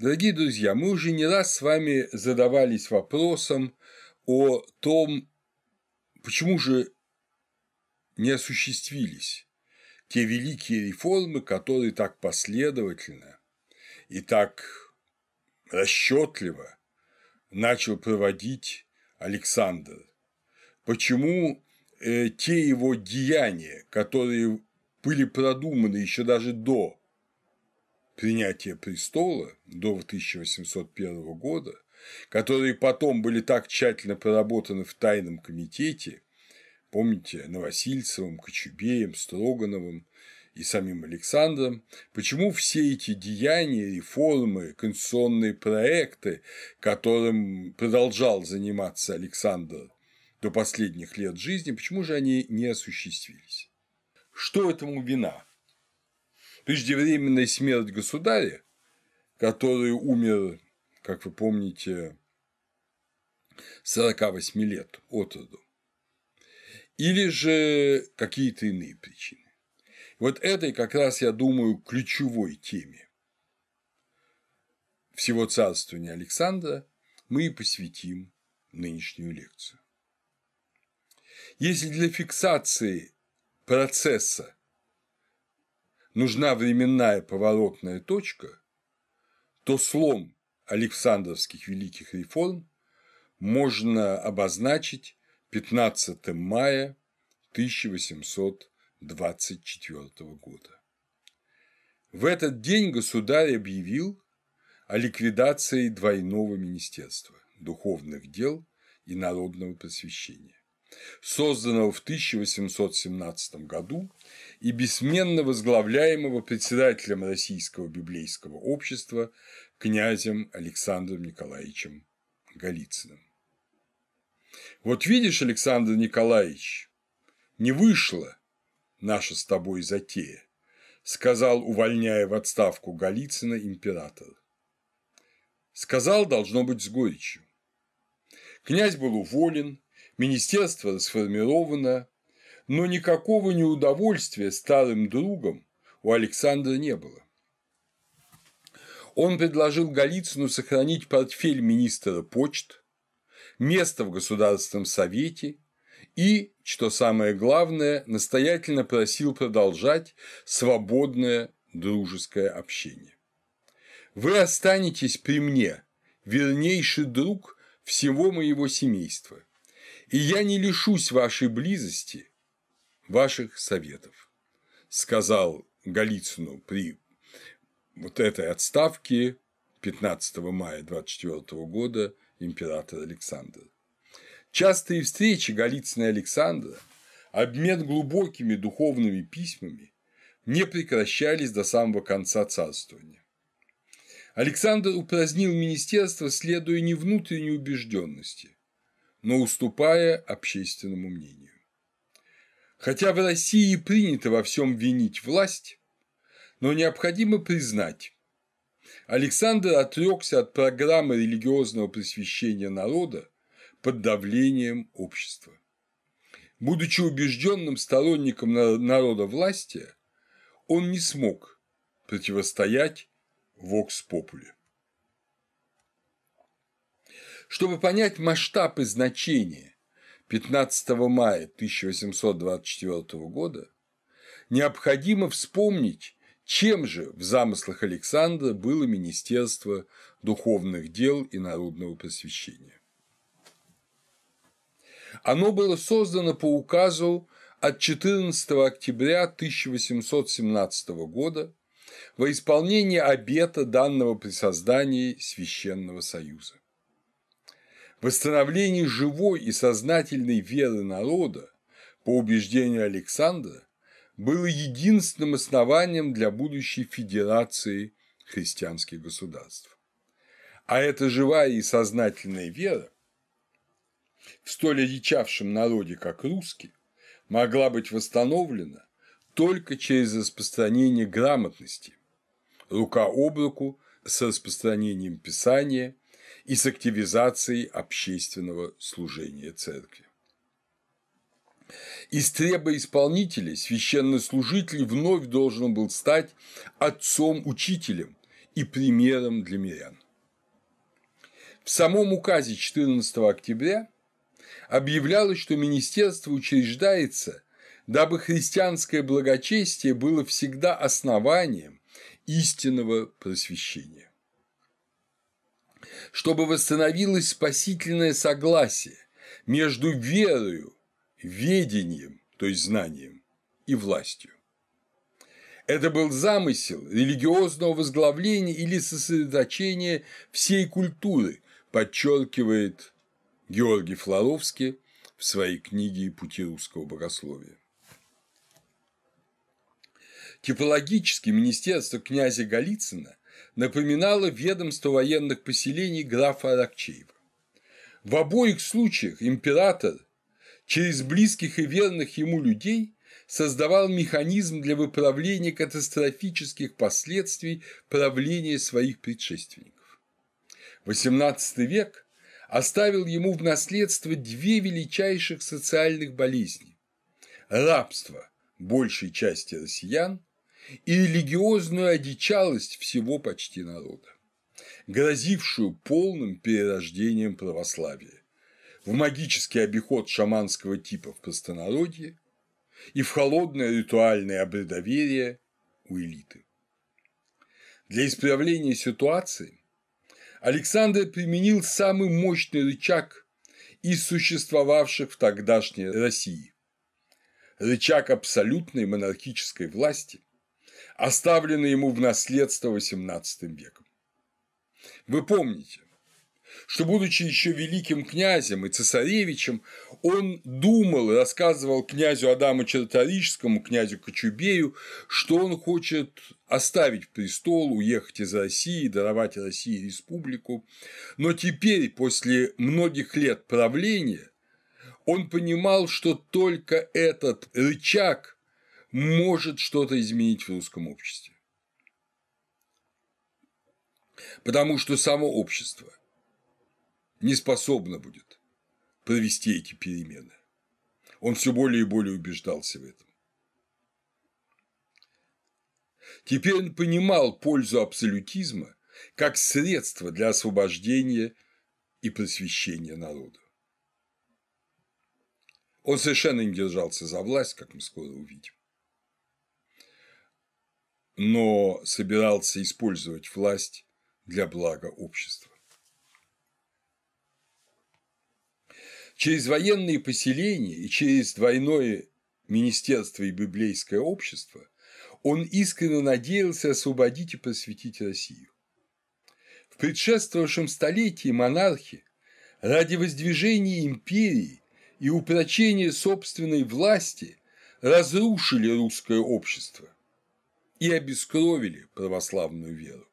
Дорогие друзья, мы уже не раз с вами задавались вопросом о том, почему же не осуществились те великие реформы, которые так последовательно и так расчетливо начал проводить Александр? Почему э, те его деяния, которые были продуманы еще даже до принятия престола до 1801 года, которые потом были так тщательно проработаны в тайном комитете, помните, Новосильцевым, Кочубеем, Строгановым и самим Александром, почему все эти деяния, реформы, конституционные проекты, которым продолжал заниматься Александр до последних лет жизни, почему же они не осуществились? Что этому вина? преждевременная смерть государя, который умер, как вы помните, 48 лет от роду, или же какие-то иные причины. Вот этой как раз, я думаю, ключевой теме всего царствования Александра мы и посвятим нынешнюю лекцию. Если для фиксации процесса нужна временная поворотная точка, то слом Александровских великих реформ можно обозначить 15 мая 1824 года. В этот день государь объявил о ликвидации двойного министерства – духовных дел и народного просвещения, созданного в 1817 году и бессменно возглавляемого председателем Российского библейского общества князем Александром Николаевичем Голицыным. Вот видишь, Александр Николаевич, не вышло наша с тобой затея, сказал, увольняя в отставку Голицына император. Сказал, должно быть, с горечью. Князь был уволен, министерство расформировано, но никакого неудовольствия сталым другом у Александра не было. Он предложил Голицыну сохранить портфель министра почт, место в Государственном совете и, что самое главное, настоятельно просил продолжать свободное дружеское общение. «Вы останетесь при мне, вернейший друг всего моего семейства, и я не лишусь вашей близости, ваших советов», – сказал Голицыну при вот этой отставке 15 мая 24 года император Александр. Частые встречи Голицына и Александра, обмен глубокими духовными письмами не прекращались до самого конца царствования. Александр упразднил министерство, следуя не внутренней убежденности, но уступая общественному мнению. Хотя в России принято во всем винить власть, но необходимо признать, Александр отрекся от программы религиозного просвещения народа под давлением общества. Будучи убежденным сторонником народа власти, он не смог противостоять вокс-популе. Чтобы понять масштаб и значение 15 мая 1824 года, необходимо вспомнить, чем же в замыслах Александра было Министерство духовных дел и народного просвещения. Оно было создано по указу от 14 октября 1817 года во исполнение обета данного при создании Священного Союза. Восстановление живой и сознательной веры народа, по убеждению Александра, было единственным основанием для будущей федерации христианских государств. А эта живая и сознательная вера в столь одичавшем народе, как русский, могла быть восстановлена только через распространение грамотности, рука об руку с распространением Писания – и с активизацией общественного служения церкви. Из треба исполнителей священнослужитель вновь должен был стать отцом-учителем и примером для мирян. В самом указе 14 октября объявлялось, что министерство учреждается, дабы христианское благочестие было всегда основанием истинного просвещения чтобы восстановилось спасительное согласие между верою, ведением, то есть знанием, и властью. Это был замысел религиозного возглавления или сосредоточения всей культуры, подчеркивает Георгий Флоровский в своей книге «Пути русского богословия». Типологически министерство князя Голицына напоминало ведомство военных поселений графа Аракчеева. В обоих случаях император через близких и верных ему людей создавал механизм для выправления катастрофических последствий правления своих предшественников. XVIII век оставил ему в наследство две величайших социальных болезни – рабство большей части россиян и религиозную одичалость всего почти народа, грозившую полным перерождением православия в магический обиход шаманского типа в простонародье и в холодное ритуальное обредоверие у элиты. Для исправления ситуации Александр применил самый мощный рычаг из существовавших в тогдашней России – рычаг абсолютной монархической власти, оставлены ему в наследство XVIII веком. Вы помните, что, будучи еще великим князем и цесаревичем, он думал и рассказывал князю Адаму Черторическому, князю Кочубею, что он хочет оставить престол, уехать из России, даровать России республику. Но теперь, после многих лет правления, он понимал, что только этот рычаг – может что-то изменить в русском обществе. Потому что само общество не способно будет провести эти перемены. Он все более и более убеждался в этом. Теперь он понимал пользу абсолютизма как средство для освобождения и просвещения народа. Он совершенно не держался за власть, как мы скоро увидим но собирался использовать власть для блага общества. Через военные поселения и через двойное министерство и библейское общество он искренне надеялся освободить и просветить Россию. В предшествовавшем столетии монархи ради воздвижения империи и упрочения собственной власти разрушили русское общество и обескровили православную веру.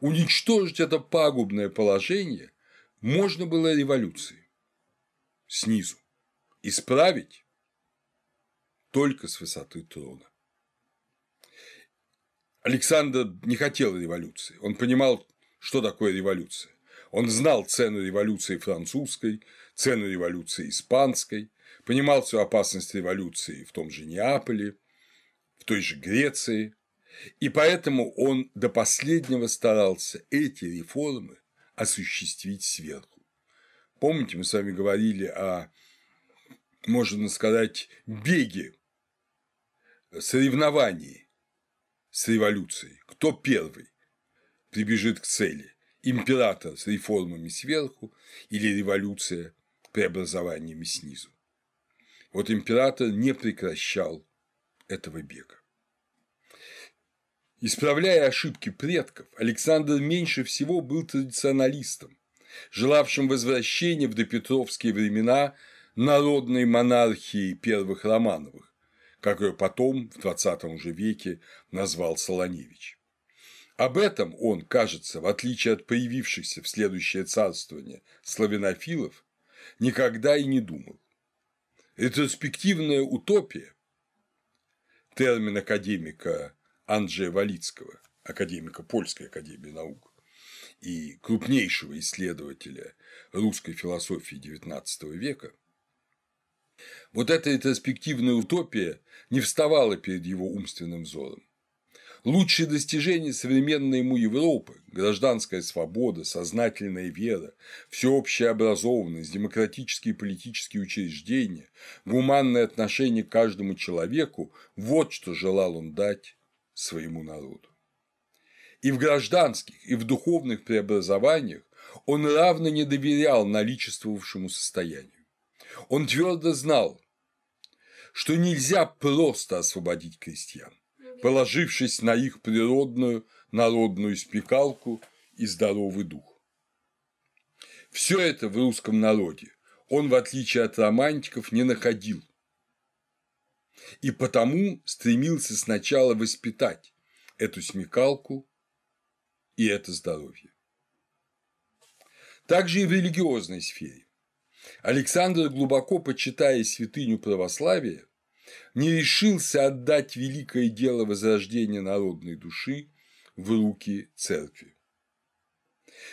Уничтожить это пагубное положение можно было революцией снизу, исправить только с высоты трона. Александр не хотел революции, он понимал, что такое революция. Он знал цену революции французской, цену революции испанской, понимал всю опасность революции в том же Неаполе, в той же Греции, и поэтому он до последнего старался эти реформы осуществить сверху. Помните, мы с вами говорили о, можно сказать, беге, соревновании с революцией. Кто первый прибежит к цели? Император с реформами сверху или революция преобразованиями снизу? Вот император не прекращал этого бега. Исправляя ошибки предков, Александр меньше всего был традиционалистом, желавшим возвращения в допетровские времена народной монархии первых Романовых, как ее потом, в 20 же веке, назвал Солоневич. Об этом он, кажется, в отличие от появившихся в следующее царствование славянофилов, никогда и не думал. Ретроспективная утопия, термин академика Анджея Валицкого, академика Польской академии наук и крупнейшего исследователя русской философии XIX века, вот эта ретроспективная утопия не вставала перед его умственным взором. Лучшие достижения современной ему Европы – гражданская свобода, сознательная вера, всеобщая образованность, демократические и политические учреждения, гуманное отношение к каждому человеку – вот что желал он дать своему народу. И в гражданских, и в духовных преобразованиях он равно не доверял наличествовавшему состоянию. Он твердо знал, что нельзя просто освободить крестьян, положившись на их природную народную спекалку и здоровый дух. Все это в русском народе он, в отличие от романтиков, не находил и потому стремился сначала воспитать эту смекалку и это здоровье. Также и в религиозной сфере. Александр, глубоко почитая святыню православия, не решился отдать великое дело возрождения народной души в руки церкви.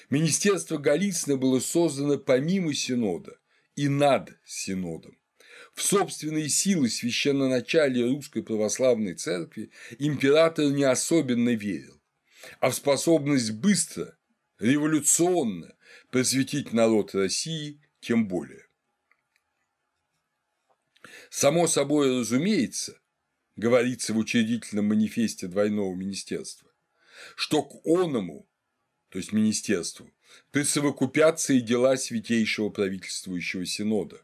Министерство Голицына было создано помимо Синода и над Синодом, в собственные силы священноначалия Русской Православной Церкви император не особенно верил, а в способность быстро, революционно просветить народ России тем более. Само собой разумеется, говорится в учредительном манифесте двойного министерства, что к оному, то есть министерству, присовокупятся и дела Святейшего правительствующего Синода,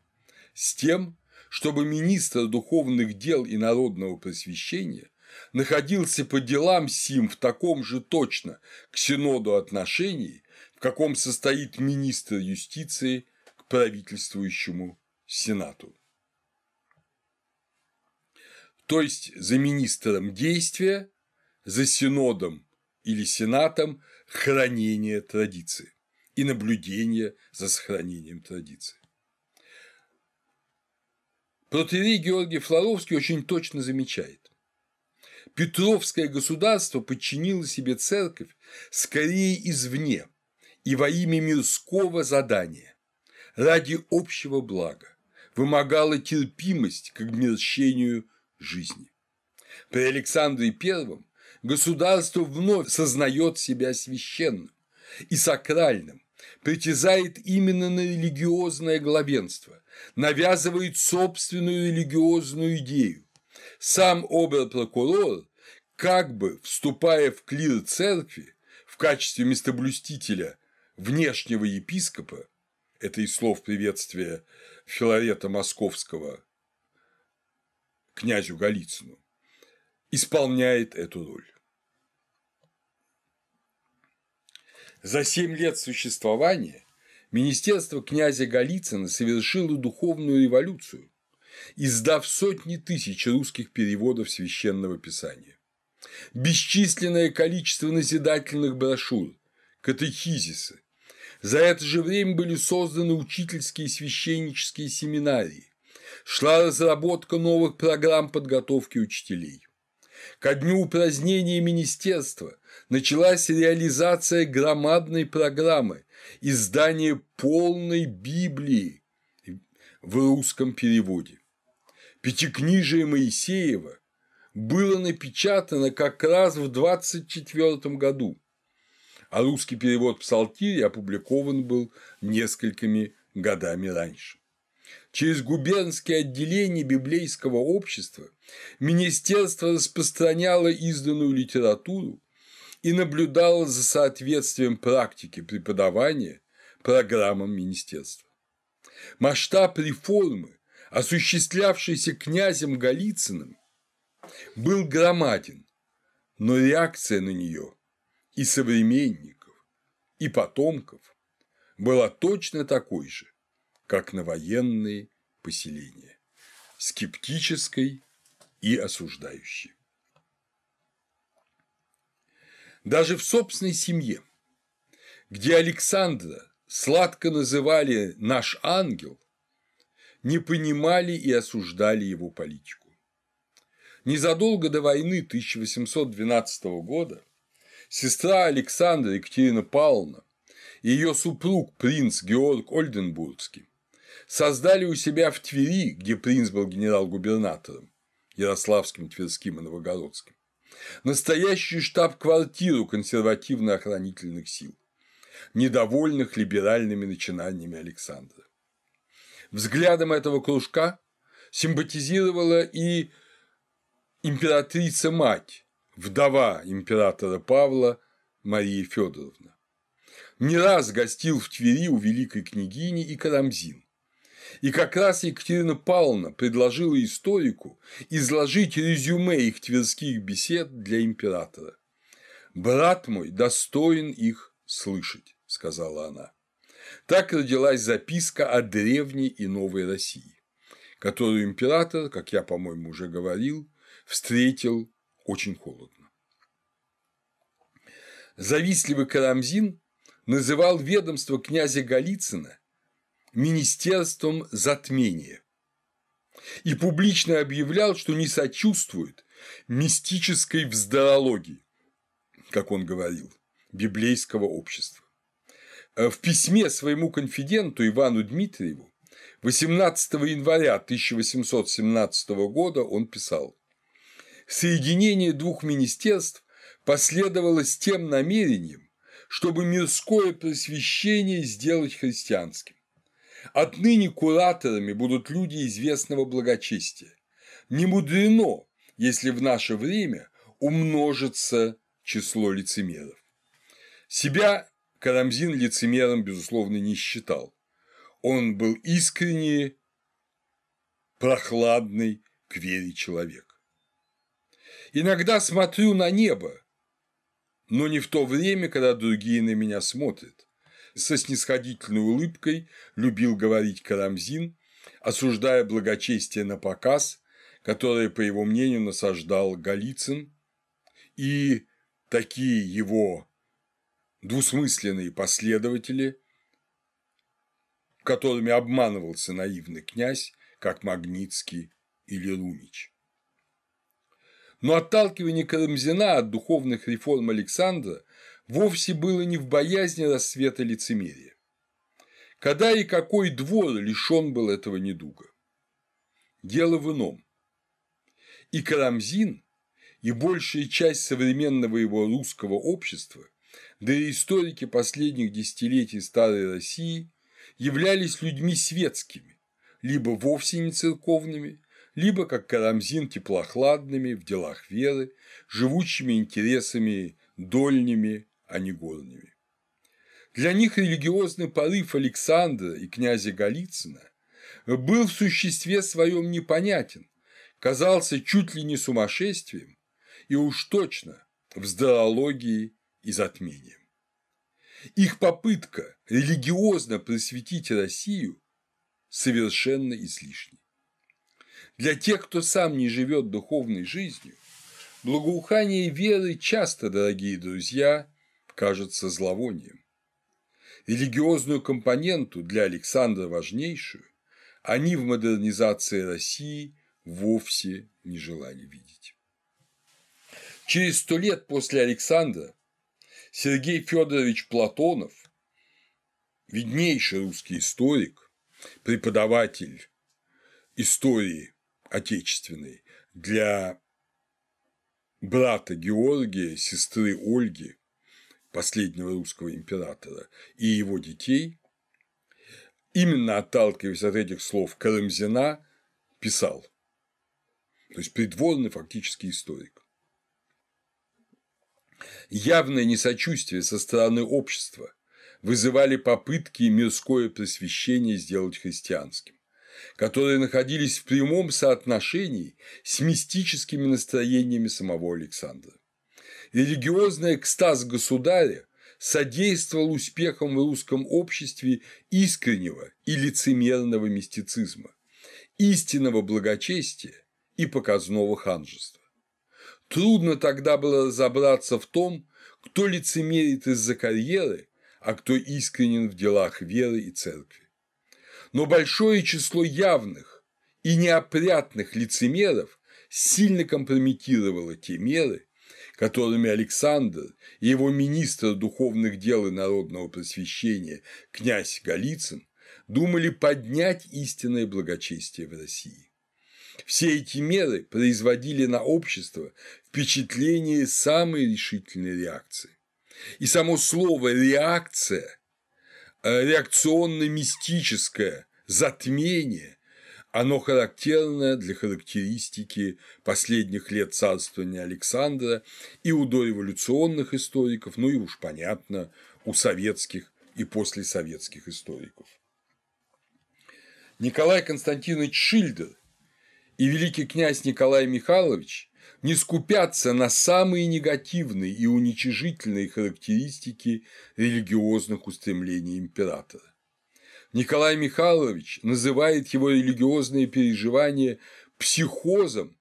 с тем, чтобы министр духовных дел и народного просвещения находился по делам сим в таком же точно к синоду отношении, в каком состоит министр юстиции к правительствующему сенату. То есть за министром действия, за синодом или сенатом хранение традиции и наблюдение за сохранением традиции. Протеерей Георгий Флоровский очень точно замечает. Петровское государство подчинило себе церковь скорее извне и во имя мирского задания, ради общего блага, вымогало терпимость к огнерщению жизни. При Александре I государство вновь сознает себя священным и сакральным, притязает именно на религиозное главенство, навязывает собственную религиозную идею. Сам обер как бы вступая в клир церкви в качестве местоблюстителя внешнего епископа, это из слов приветствия Филарета Московского князю Голицыну, исполняет эту роль. За семь лет существования министерство князя Голицына совершило духовную революцию, издав сотни тысяч русских переводов священного писания. Бесчисленное количество назидательных брошюр, катехизисы. За это же время были созданы учительские и священнические семинарии. Шла разработка новых программ подготовки учителей – Ко дню упразднения министерства началась реализация громадной программы – издание полной Библии в русском переводе. Пятикнижие Моисеева было напечатано как раз в 24 году, а русский перевод Псалтири опубликован был несколькими годами раньше через губернские отделения библейского общества министерство распространяло изданную литературу и наблюдало за соответствием практики преподавания программам министерства. Масштаб реформы, осуществлявшийся князем Голицыным, был громаден, но реакция на нее и современников, и потомков была точно такой же, как на военные поселения, скептической и осуждающей. Даже в собственной семье, где Александра сладко называли «наш ангел», не понимали и осуждали его политику. Незадолго до войны 1812 года сестра Александра Екатерина Павловна и ее супруг принц Георг Ольденбургский создали у себя в Твери, где принц был генерал-губернатором, Ярославским, Тверским и Новогородским, настоящую штаб-квартиру консервативно-охранительных сил, недовольных либеральными начинаниями Александра. Взглядом этого кружка симпатизировала и императрица-мать, вдова императора Павла Мария Федоровна. Не раз гостил в Твери у великой княгини и Карамзин. И как раз Екатерина Павловна предложила историку изложить резюме их тверских бесед для императора. «Брат мой достоин их слышать», – сказала она. Так родилась записка о древней и новой России, которую император, как я, по-моему, уже говорил, встретил очень холодно. Завистливый Карамзин называл ведомство князя Голицына министерством затмения и публично объявлял, что не сочувствует мистической вздорологии, как он говорил, библейского общества. Э, в письме своему конфиденту Ивану Дмитриеву 18 января 1817 года он писал «Соединение двух министерств последовало с тем намерением, чтобы мирское просвещение сделать христианским. Отныне кураторами будут люди известного благочестия. Не мудрено, если в наше время умножится число лицемеров. Себя Карамзин лицемером, безусловно, не считал. Он был искренне прохладный к вере человек. Иногда смотрю на небо, но не в то время, когда другие на меня смотрят со снисходительной улыбкой любил говорить Карамзин, осуждая благочестие на показ, которое, по его мнению, насаждал Голицын, и такие его двусмысленные последователи, которыми обманывался наивный князь, как Магнитский или Лунич. Но отталкивание Карамзина от духовных реформ Александра вовсе было не в боязни рассвета лицемерия. Когда и какой двор лишен был этого недуга? Дело в ином. И Карамзин, и большая часть современного его русского общества, да и историки последних десятилетий Старой России являлись людьми светскими, либо вовсе не церковными, либо, как Карамзин, теплохладными в делах веры, живущими интересами дольними а не Горневе. Для них религиозный порыв Александра и князя Голицына был в существе своем непонятен, казался чуть ли не сумасшествием и уж точно вздорологией и затмением. Их попытка религиозно просветить Россию совершенно излишней. Для тех, кто сам не живет духовной жизнью, благоухание веры часто, дорогие друзья, кажется зловонием. Религиозную компоненту для Александра важнейшую они в модернизации России вовсе не желали видеть. Через сто лет после Александра Сергей Федорович Платонов, виднейший русский историк, преподаватель истории отечественной для брата Георгия, сестры Ольги, последнего русского императора, и его детей, именно отталкиваясь от этих слов Карамзина, писал. То есть придворный фактически историк. Явное несочувствие со стороны общества вызывали попытки мирское просвещение сделать христианским, которые находились в прямом соотношении с мистическими настроениями самого Александра. Религиозный экстаз государя содействовал успехам в русском обществе искреннего и лицемерного мистицизма, истинного благочестия и показного ханжества. Трудно тогда было разобраться в том, кто лицемерит из-за карьеры, а кто искренен в делах веры и церкви. Но большое число явных и неопрятных лицемеров сильно компрометировало те меры, которыми Александр и его министр духовных дел и народного просвещения князь Голицын думали поднять истинное благочестие в России. Все эти меры производили на общество впечатление самой решительной реакции. И само слово «реакция», э, реакционно-мистическое затмение оно характерно для характеристики последних лет царствования Александра и у дореволюционных историков, ну и уж понятно, у советских и послесоветских историков. Николай Константинович Шильдер и великий князь Николай Михайлович не скупятся на самые негативные и уничижительные характеристики религиозных устремлений императора. Николай Михайлович называет его религиозные переживания психозом,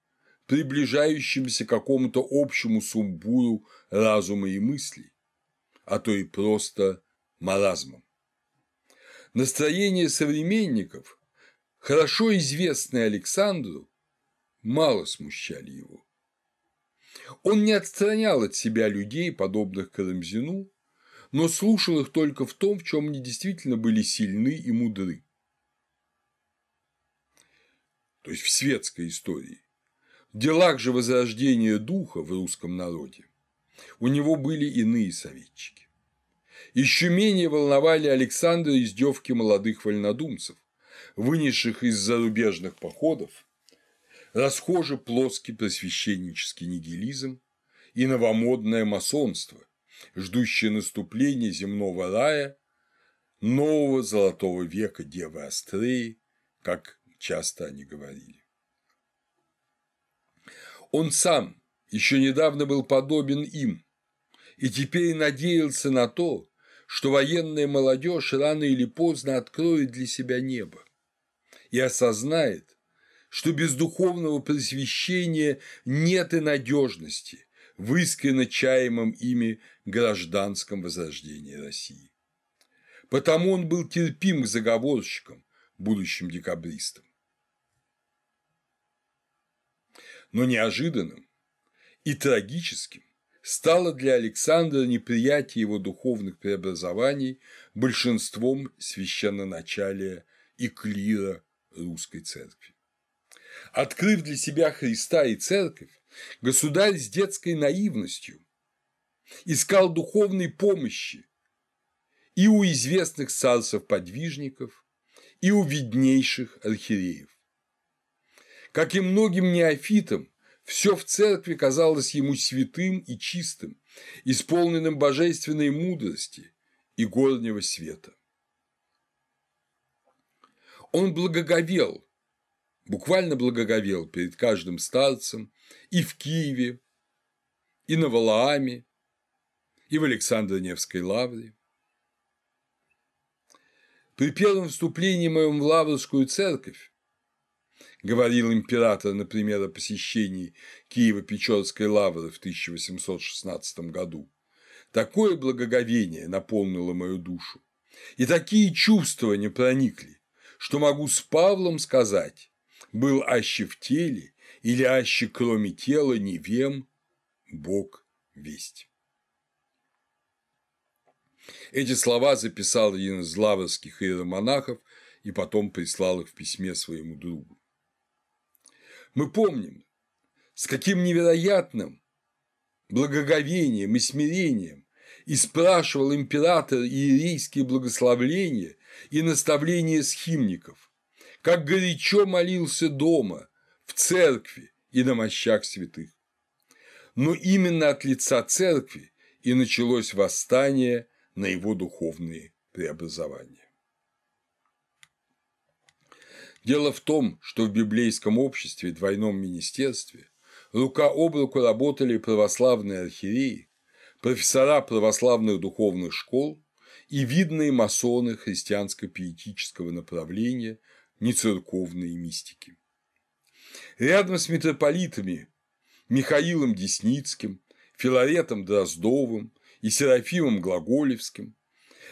приближающимся к какому-то общему сумбуру разума и мыслей, а то и просто маразмом. Настроение современников, хорошо известное Александру, мало смущали его. Он не отстранял от себя людей, подобных Карамзину, но слушал их только в том, в чем они действительно были сильны и мудры. То есть в светской истории. В делах же возрождения духа в русском народе у него были иные советчики. Еще менее волновали Александра издевки молодых вольнодумцев, вынесших из зарубежных походов расхожий плоский просвещеннический нигилизм и новомодное масонство, ждущие наступления земного рая, нового золотого века Девы Астреи, как часто они говорили. Он сам еще недавно был подобен им и теперь надеялся на то, что военная молодежь рано или поздно откроет для себя небо и осознает, что без духовного просвещения нет и надежности, в искренно ими гражданском возрождении России. Потому он был терпим к заговорщикам, будущим декабристам. Но неожиданным и трагическим стало для Александра неприятие его духовных преобразований большинством священноначалия и клира русской церкви. Открыв для себя Христа и церковь, Государь с детской наивностью искал духовной помощи и у известных царцев-подвижников, и у виднейших архиереев. Как и многим неофитам, все в церкви казалось ему святым и чистым, исполненным божественной мудрости и горнего света. Он благоговел буквально благоговел перед каждым старцем и в Киеве, и на Валааме, и в Александро-Невской лавре. При первом вступлении моем в Лаврскую церковь, говорил император, например, о посещении Киево-Печорской лавры в 1816 году, такое благоговение наполнило мою душу, и такие чувства не проникли, что могу с Павлом сказать, был аще в теле или аще кроме тела не вем, Бог весть. Эти слова записал один из лаврских иеромонахов и потом прислал их в письме своему другу. Мы помним, с каким невероятным благоговением и смирением и спрашивал император иерейские благословления и наставления схимников, как горячо молился дома, в церкви и на мощах святых. Но именно от лица церкви и началось восстание на его духовные преобразования. Дело в том, что в библейском обществе и двойном министерстве рука об руку работали православные архиереи, профессора православных духовных школ и видные масоны христианско-пиетического направления не церковные мистики. Рядом с митрополитами Михаилом Десницким, Филаретом Дроздовым и Серафимом Глаголевским,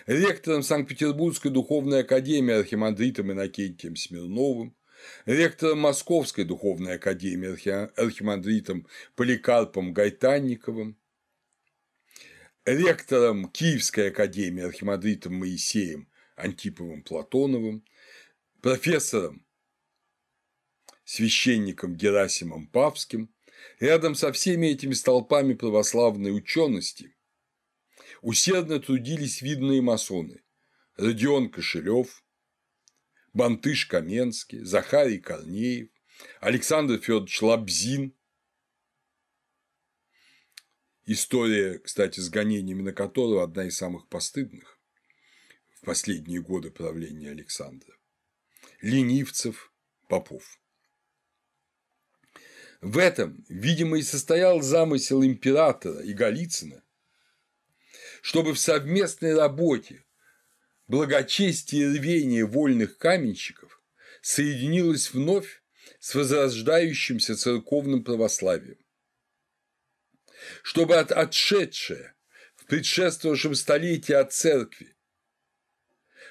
ректором Санкт-Петербургской духовной академии архимандритом Иннокентием Смирновым, ректором Московской духовной академии архимандритом Поликарпом Гайтанниковым, ректором Киевской академии архимандритом Моисеем Антиповым Платоновым профессором, священником Герасимом Павским, рядом со всеми этими столпами православной учености усердно трудились видные масоны – Родион Кошелев, Бантыш Каменский, Захарий Корнеев, Александр Федорович Лабзин – История, кстати, с гонениями на которого одна из самых постыдных в последние годы правления Александра ленивцев, попов. В этом, видимо, и состоял замысел императора и Голицына, чтобы в совместной работе благочестие и рвение вольных каменщиков соединилось вновь с возрождающимся церковным православием, чтобы от отшедшее в предшествовавшем столетии от церкви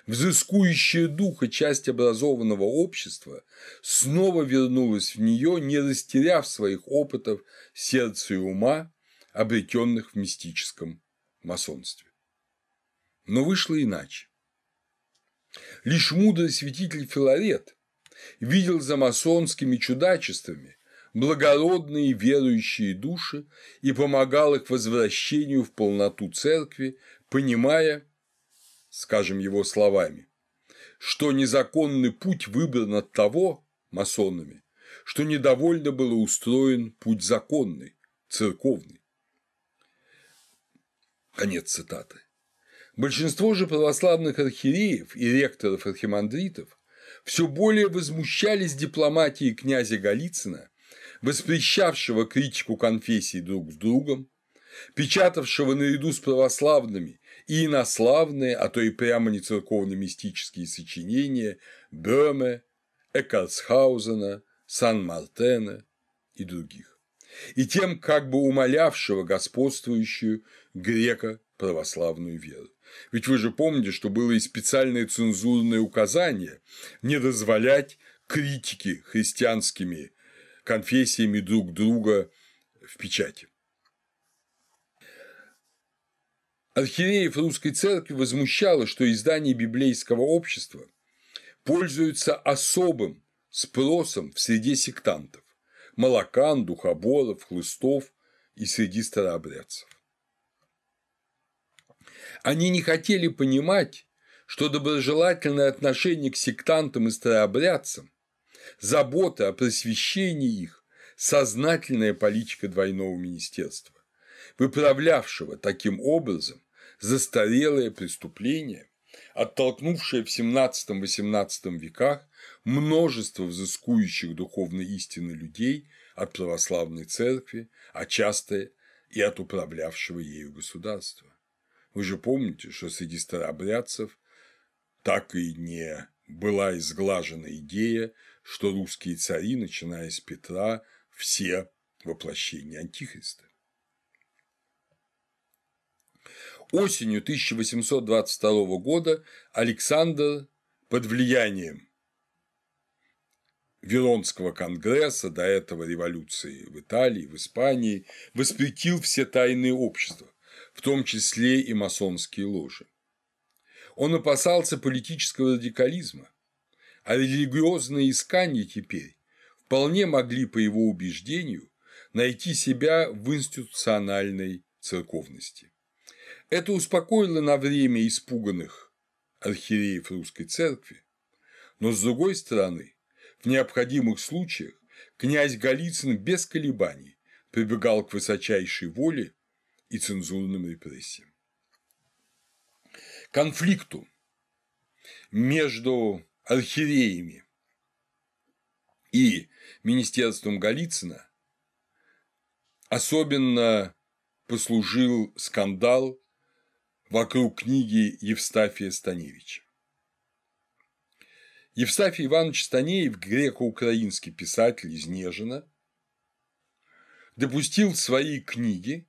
взыскующая духа часть образованного общества снова вернулась в нее, не растеряв своих опытов сердца и ума, обретенных в мистическом масонстве. Но вышло иначе. Лишь мудрый святитель Филарет видел за масонскими чудачествами благородные верующие души и помогал их возвращению в полноту церкви, понимая, скажем его словами, что незаконный путь выбран от того масонами, что недовольно было устроен путь законный, церковный. Конец цитаты. Большинство же православных архиереев и ректоров архимандритов все более возмущались дипломатией князя Голицына, воспрещавшего критику конфессий друг с другом, печатавшего наряду с православными и инославные, а то и прямо не церковно-мистические сочинения Бёме, Экальсхаузена, Сан-Мартена и других, и тем как бы умолявшего господствующую греко-православную веру. Ведь вы же помните, что было и специальное цензурное указание не дозволять критики христианскими конфессиями друг друга в печати. Архиереев Русской Церкви возмущало, что издание библейского общества пользуется особым спросом в среде сектантов – молокан, духоборов, хлыстов и среди старообрядцев. Они не хотели понимать, что доброжелательное отношение к сектантам и старообрядцам, забота о просвещении их – сознательная политика двойного министерства, выправлявшего таким образом застарелое преступление, оттолкнувшее в 17-18 веках множество взыскующих духовной истины людей от православной церкви, а часто и от управлявшего ею государства. Вы же помните, что среди старообрядцев так и не была изглажена идея, что русские цари, начиная с Петра, все воплощения Антихриста. Осенью 1822 года Александр под влиянием Веронского конгресса, до этого революции в Италии, в Испании, воспретил все тайные общества, в том числе и масонские ложи. Он опасался политического радикализма, а религиозные искания теперь вполне могли, по его убеждению, найти себя в институциональной церковности. Это успокоило на время испуганных архиереев русской церкви, но, с другой стороны, в необходимых случаях князь Голицын без колебаний прибегал к высочайшей воле и цензурным репрессиям. Конфликту между архиереями и Министерством Голицына особенно послужил скандал вокруг книги Евстафия Станевича. Евстафий Иванович Станеев, греко-украинский писатель из Нежина, допустил в своей книге,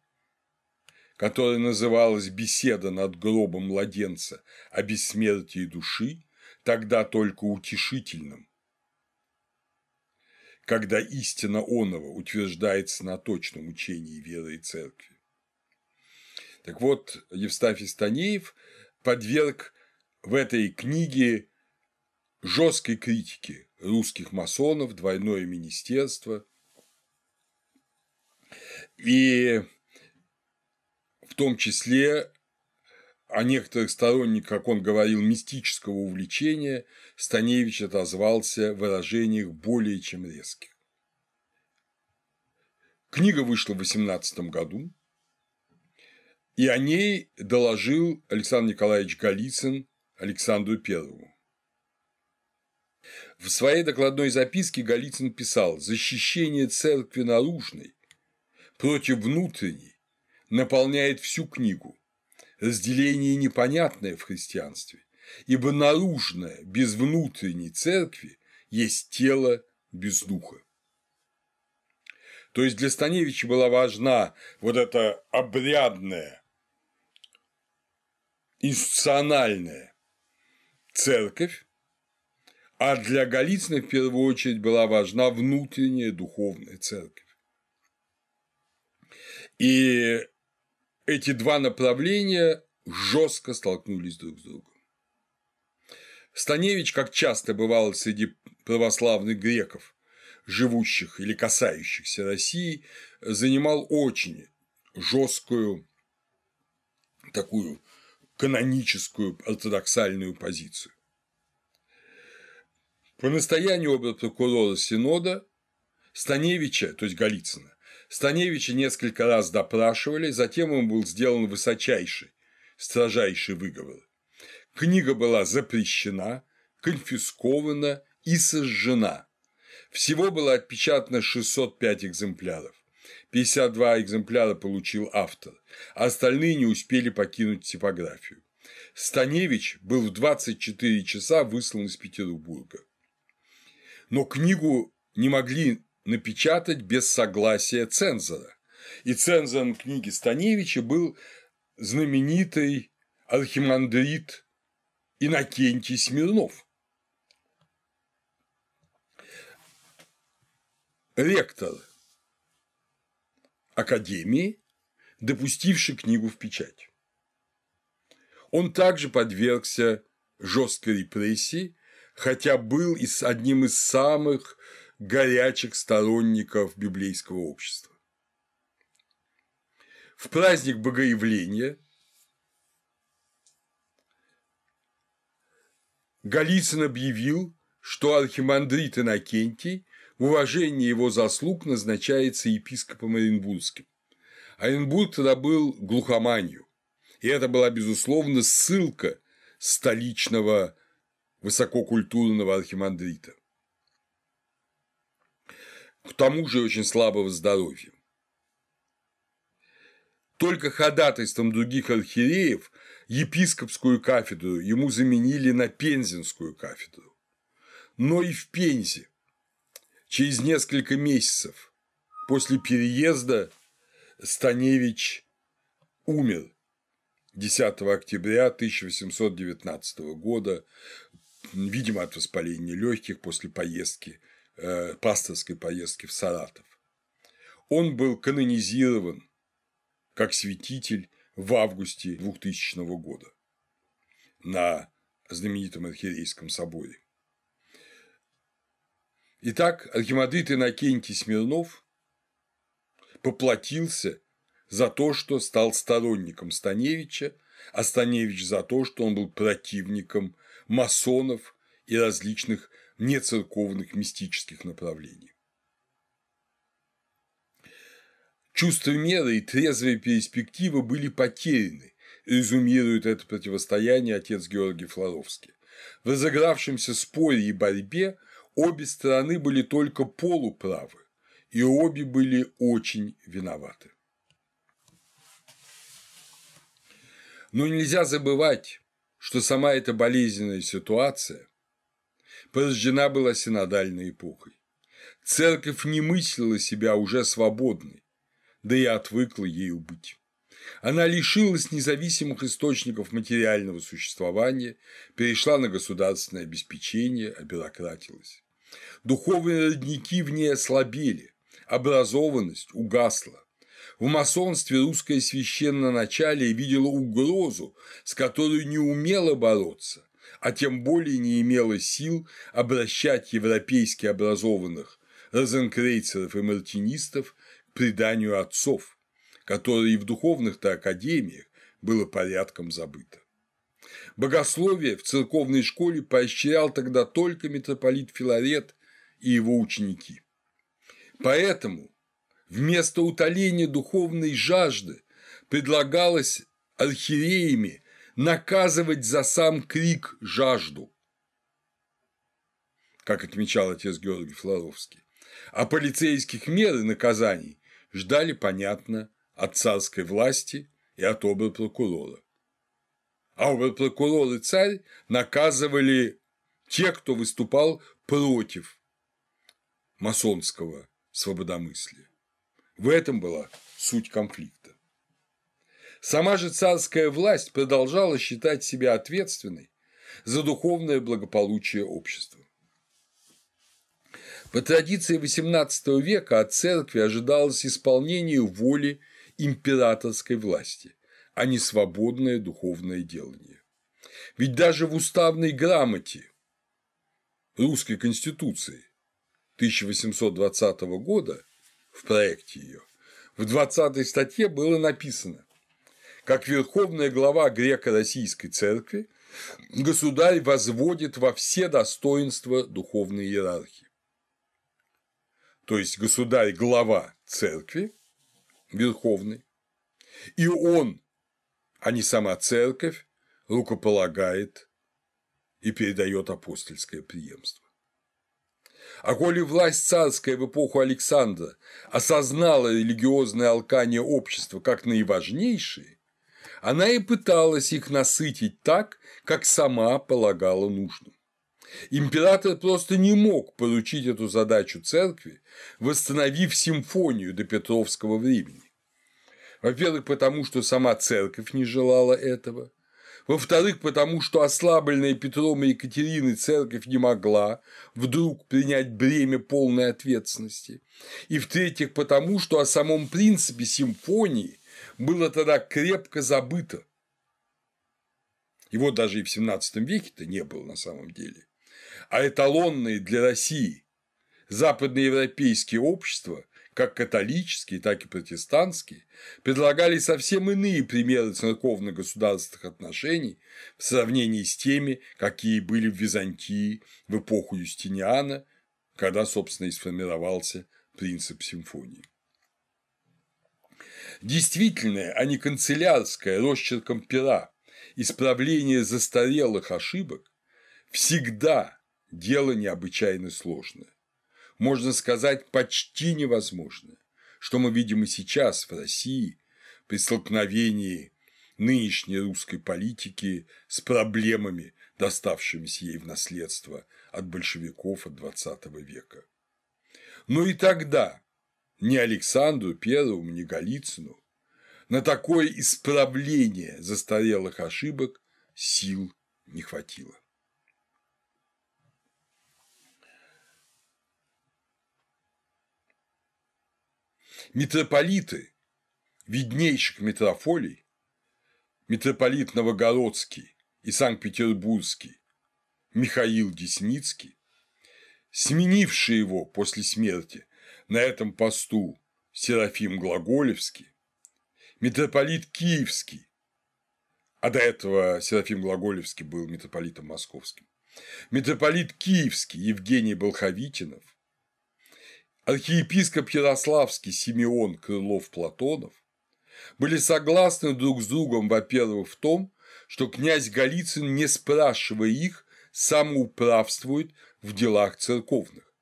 которая называлась «Беседа над гробом младенца о бессмертии души», тогда только утешительным, когда истина онова утверждается на точном учении веры и церкви. Так вот, Евстафий Станеев подверг в этой книге жесткой критике русских масонов, двойное министерство. И в том числе о некоторых сторонниках, как он говорил, мистического увлечения Станевич отозвался в выражениях более чем резких. Книга вышла в 18 году, и о ней доложил Александр Николаевич Голицын Александру Первому. В своей докладной записке Голицын писал «Защищение церкви наружной против внутренней наполняет всю книгу. Разделение непонятное в христианстве, ибо наружное без внутренней церкви есть тело без духа». То есть для Станевича была важна вот эта обрядная институциональная церковь, а для Голицына в первую очередь была важна внутренняя духовная церковь. И эти два направления жестко столкнулись друг с другом. Станевич, как часто бывало среди православных греков, живущих или касающихся России, занимал очень жесткую такую каноническую ортодоксальную позицию. По настоянию оберпрокурора Синода Станевича, то есть Голицына, Станевича несколько раз допрашивали, затем ему был сделан высочайший, строжайший выговор. Книга была запрещена, конфискована и сожжена. Всего было отпечатано 605 экземпляров. 52 экземпляра получил автор, а остальные не успели покинуть типографию. Станевич был в 24 часа выслан из Петербурга. Но книгу не могли напечатать без согласия цензора. И цензором книги Станевича был знаменитый архимандрит Иннокентий Смирнов. Ректор Академии, допустивший книгу в печать. Он также подвергся жесткой репрессии, хотя был одним из самых горячих сторонников библейского общества. В праздник Богоявления Голицын объявил, что архимандрит Иннокентий в уважении его заслуг назначается епископом Оренбургским. Оренбург тогда был глухоманью, и это была, безусловно, ссылка столичного высококультурного архимандрита. К тому же очень слабого здоровья. Только ходатайством других архиереев епископскую кафедру ему заменили на пензенскую кафедру. Но и в Пензе Через несколько месяцев после переезда Станевич умер 10 октября 1819 года, видимо, от воспаления легких после поездки, э, пасторской поездки в Саратов. Он был канонизирован как святитель в августе 2000 года на знаменитом архиерейском соборе. Итак, архимандрит Иннокентий Смирнов поплатился за то, что стал сторонником Станевича, а Станевич за то, что он был противником масонов и различных нецерковных мистических направлений. Чувство меры и трезвые перспективы были потеряны, резюмирует это противостояние отец Георгий Флоровский. В разыгравшемся споре и борьбе обе стороны были только полуправы, и обе были очень виноваты. Но нельзя забывать, что сама эта болезненная ситуация порождена была синодальной эпохой. Церковь не мыслила себя уже свободной, да и отвыкла ею быть. Она лишилась независимых источников материального существования, перешла на государственное обеспечение, обюрократилась. Духовные родники в ней ослабели, образованность угасла. В масонстве русское священноначалие видело угрозу, с которой не умело бороться, а тем более не имело сил обращать европейски образованных розенкрейцеров и мартинистов к преданию отцов – которое и в духовных-то академиях было порядком забыто. Богословие в церковной школе поощрял тогда только митрополит Филарет и его ученики. Поэтому вместо утоления духовной жажды предлагалось архиереями наказывать за сам крик жажду, как отмечал отец Георгий Флоровский. А полицейских мер и наказаний ждали, понятно, от царской власти и от оберпрокурора. А оберпрокурор и царь наказывали те, кто выступал против масонского свободомыслия. В этом была суть конфликта. Сама же царская власть продолжала считать себя ответственной за духовное благополучие общества. По традиции XVIII века от церкви ожидалось исполнение воли императорской власти, а не свободное духовное делание. Ведь даже в уставной грамоте русской конституции 1820 года, в проекте ее, в 20 статье было написано, как верховная глава греко-российской церкви государь возводит во все достоинства духовной иерархии. То есть государь – глава церкви, Верховный, и он, а не сама церковь, рукополагает и передает апостольское преемство. А коли власть царская в эпоху Александра осознала религиозное алкание общества как наиважнейшие, она и пыталась их насытить так, как сама полагала нужным. Император просто не мог поручить эту задачу церкви, восстановив симфонию до Петровского времени. Во-первых, потому что сама церковь не желала этого. Во-вторых, потому что ослабленная Петром и Екатериной церковь не могла вдруг принять бремя полной ответственности. И в-третьих, потому что о самом принципе симфонии было тогда крепко забыто. Его даже и в 17 веке-то не было на самом деле а эталонные для России западноевропейские общества, как католические, так и протестантские, предлагали совсем иные примеры церковно-государственных отношений в сравнении с теми, какие были в Византии в эпоху Юстиниана, когда, собственно, и сформировался принцип симфонии. Действительное, а не канцелярское росчерком пера исправление застарелых ошибок всегда дело необычайно сложное. Можно сказать, почти невозможное, что мы видим и сейчас в России при столкновении нынешней русской политики с проблемами, доставшимися ей в наследство от большевиков от XX века. Но ну и тогда ни Александру Первому, ни Голицыну на такое исправление застарелых ошибок сил не хватило. митрополиты виднейших митрофолий, митрополит Новогородский и Санкт-Петербургский Михаил Десницкий, сменивший его после смерти на этом посту Серафим Глаголевский, митрополит Киевский, а до этого Серафим Глаголевский был митрополитом московским, митрополит Киевский Евгений Болховитинов, архиепископ Ярославский Симеон Крылов-Платонов были согласны друг с другом, во-первых, в том, что князь Голицын, не спрашивая их, самоуправствует в делах церковных,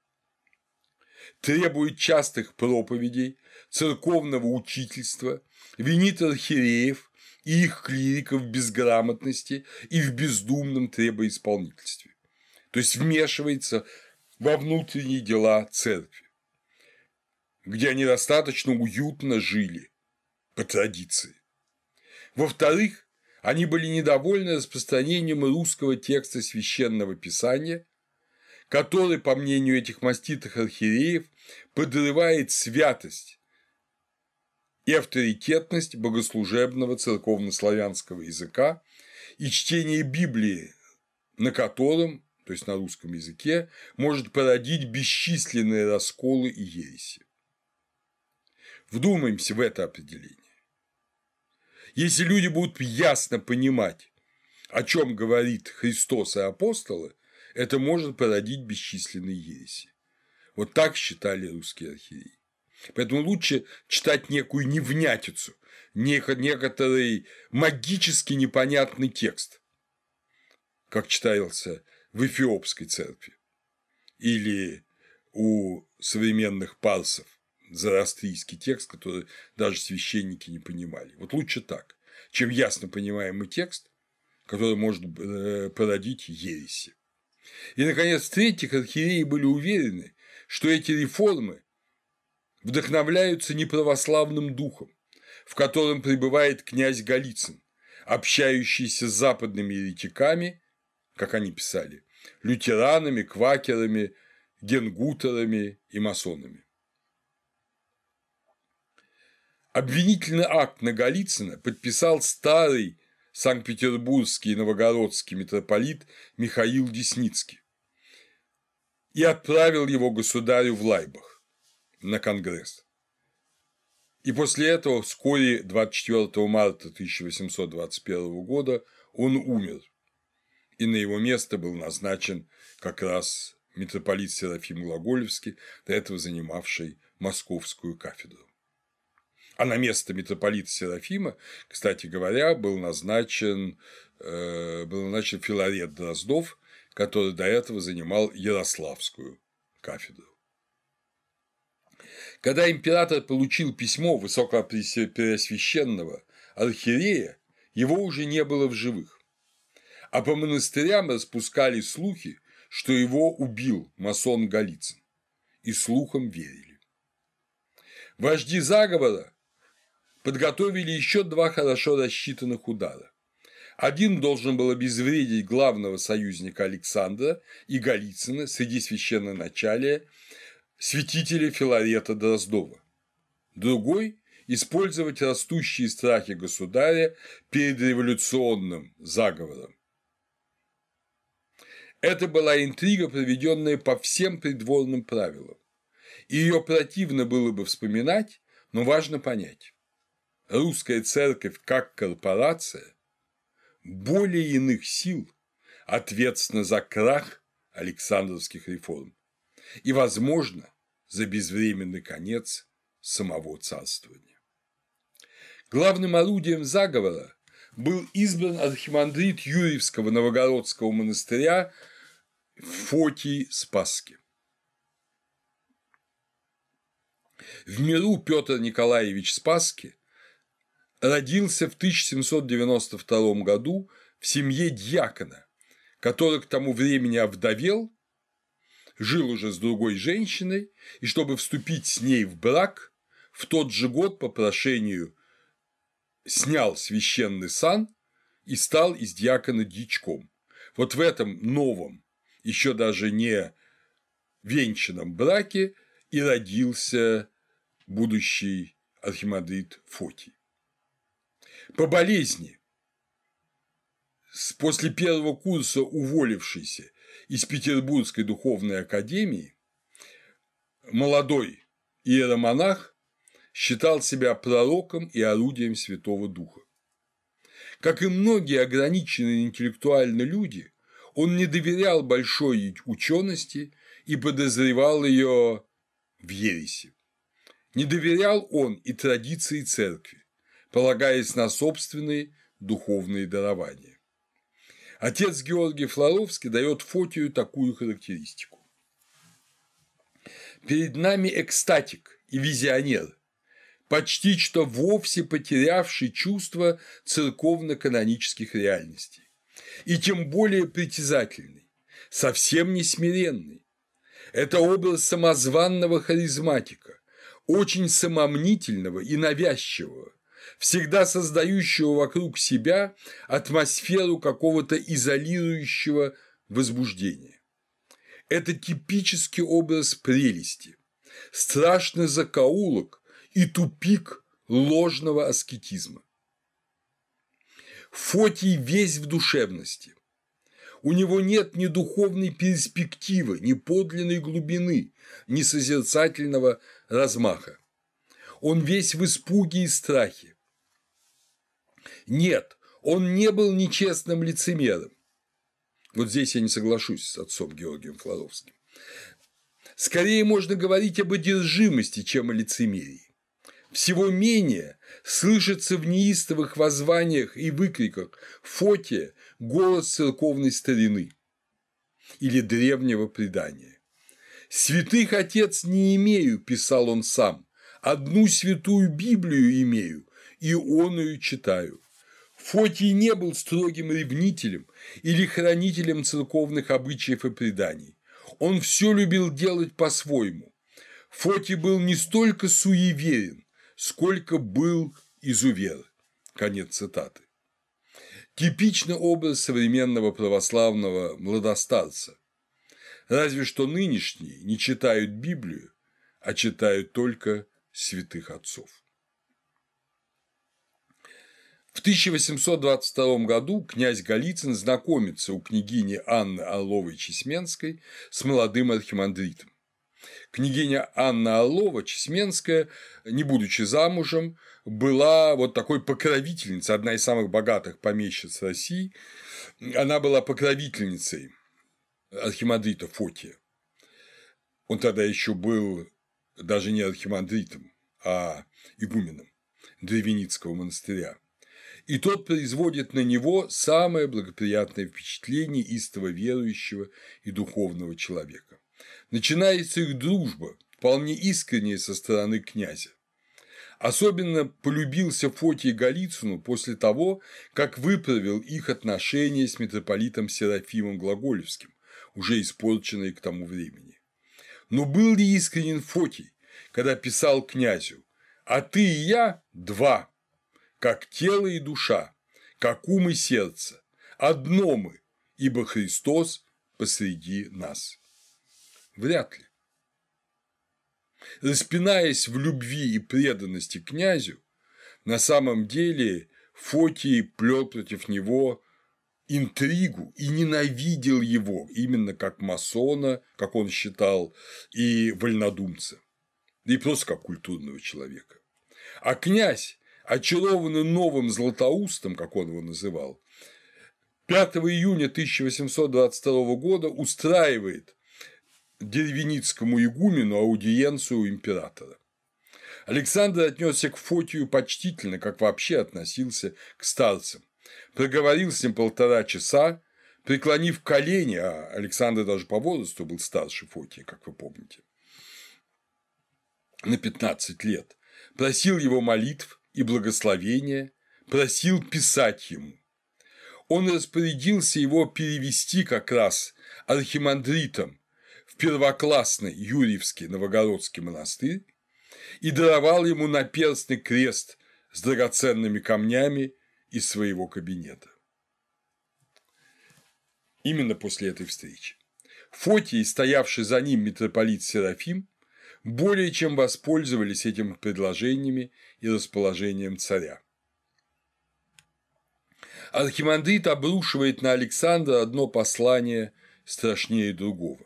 требует частых проповедей, церковного учительства, винит архиереев и их клириков в безграмотности и в бездумном требоисполнительстве, то есть вмешивается во внутренние дела церкви где они достаточно уютно жили по традиции. Во-вторых, они были недовольны распространением русского текста священного писания, который, по мнению этих маститых архиереев, подрывает святость и авторитетность богослужебного церковнославянского языка и чтение Библии, на котором, то есть на русском языке, может породить бесчисленные расколы и ереси. Вдумаемся в это определение. Если люди будут ясно понимать, о чем говорит Христос и апостолы, это может породить бесчисленные ереси. Вот так считали русские архиереи. Поэтому лучше читать некую невнятицу, некоторый магически непонятный текст, как читался в Эфиопской церкви или у современных парсов зороастрийский текст, который даже священники не понимали. Вот лучше так, чем ясно понимаемый текст, который может э, породить ереси. И, наконец, в-третьих, архиереи были уверены, что эти реформы вдохновляются не православным духом, в котором пребывает князь Голицын, общающийся с западными еретиками, как они писали, лютеранами, квакерами, генгутерами и масонами. Обвинительный акт на Голицына подписал старый санкт-петербургский и новогородский митрополит Михаил Десницкий и отправил его государю в Лайбах на Конгресс. И после этого вскоре 24 марта 1821 года он умер, и на его место был назначен как раз митрополит Серафим Глаголевский, до этого занимавший московскую кафедру. А на место митрополита Серафима, кстати говоря, был назначен, э, был назначен Филарет Дроздов, который до этого занимал Ярославскую кафедру. Когда император получил письмо высокопреосвященного архиерея, его уже не было в живых. А по монастырям распускали слухи, что его убил масон Голицын, и слухам верили. Вожди заговора подготовили еще два хорошо рассчитанных удара. Один должен был обезвредить главного союзника Александра и Голицына среди священноначалия, святителя Филарета Дроздова. Другой – использовать растущие страхи государя перед революционным заговором. Это была интрига, проведенная по всем придворным правилам. и Ее противно было бы вспоминать, но важно понять русская церковь как корпорация более иных сил ответственна за крах Александровских реформ и, возможно, за безвременный конец самого царствования. Главным орудием заговора был избран архимандрит Юрьевского Новогородского монастыря Фотий Спаски. В миру Петр Николаевич Спаски родился в 1792 году в семье дьякона, который к тому времени овдовел, жил уже с другой женщиной, и чтобы вступить с ней в брак, в тот же год по прошению снял священный сан и стал из дьякона дьячком. Вот в этом новом, еще даже не венчанном браке и родился будущий архимандрит Фотий по болезни, после первого курса уволившийся из Петербургской духовной академии, молодой иеромонах считал себя пророком и орудием Святого Духа. Как и многие ограниченные интеллектуально люди, он не доверял большой учености и подозревал ее в ересе. Не доверял он и традиции церкви полагаясь на собственные духовные дарования. Отец Георгий Флоровский дает Фотию такую характеристику. Перед нами экстатик и визионер, почти что вовсе потерявший чувство церковно-канонических реальностей, и тем более притязательный, совсем не смиренный. Это образ самозванного харизматика, очень самомнительного и навязчивого, всегда создающего вокруг себя атмосферу какого-то изолирующего возбуждения. Это типический образ прелести, страшный закоулок и тупик ложного аскетизма. Фотий весь в душевности. У него нет ни духовной перспективы, ни подлинной глубины, ни созерцательного размаха. Он весь в испуге и страхе. Нет, он не был нечестным лицемером. Вот здесь я не соглашусь с отцом Георгием Флоровским. Скорее можно говорить об одержимости, чем о лицемерии. Всего менее слышится в неистовых воззваниях и выкриках Фотия голос церковной старины или древнего предания. «Святых отец не имею», – писал он сам, – «одну святую Библию имею, ионую читаю. Фотий не был строгим ревнителем или хранителем церковных обычаев и преданий. Он все любил делать по-своему. Фоти был не столько суеверен, сколько был изувер. Конец цитаты. Типичный образ современного православного младостарца. Разве что нынешние не читают Библию, а читают только святых отцов. В 1822 году князь Голицын знакомится у княгини Анны Аловой чесменской с молодым архимандритом. Княгиня Анна Алова Чесменская, не будучи замужем, была вот такой покровительницей, одна из самых богатых помещиц России. Она была покровительницей архимандрита Фотия. Он тогда еще был даже не архимандритом, а игуменом Древеницкого монастыря и тот производит на него самое благоприятное впечатление истово верующего и духовного человека. Начинается их дружба, вполне искренняя со стороны князя. Особенно полюбился Фотий Голицыну после того, как выправил их отношения с митрополитом Серафимом Глаголевским, уже испорченные к тому времени. Но был ли искренен Фотий, когда писал князю «А ты и я – два, как тело и душа, как ум и сердце, одно мы, ибо Христос посреди нас. Вряд ли. Распинаясь в любви и преданности князю, на самом деле Фотий плел против него интригу и ненавидел его именно как масона, как он считал, и вольнодумца, да и просто как культурного человека. А князь очарованы новым Златоустом, как он его называл, 5 июня 1822 года устраивает деревеницкому игумену аудиенцию императора. Александр отнесся к Фотию почтительно, как вообще относился к старцам. Проговорил с ним полтора часа, преклонив колени, а Александр даже по возрасту был старше Фотия, как вы помните, на 15 лет, просил его молитв, и благословения, просил писать ему. Он распорядился его перевести как раз архимандритом в первоклассный Юрьевский Новогородский монастырь и даровал ему наперстный крест с драгоценными камнями из своего кабинета. Именно после этой встречи. Фотий, стоявший за ним митрополит Серафим, более чем воспользовались этим предложениями и расположением царя. Архимандрит обрушивает на Александра одно послание страшнее другого.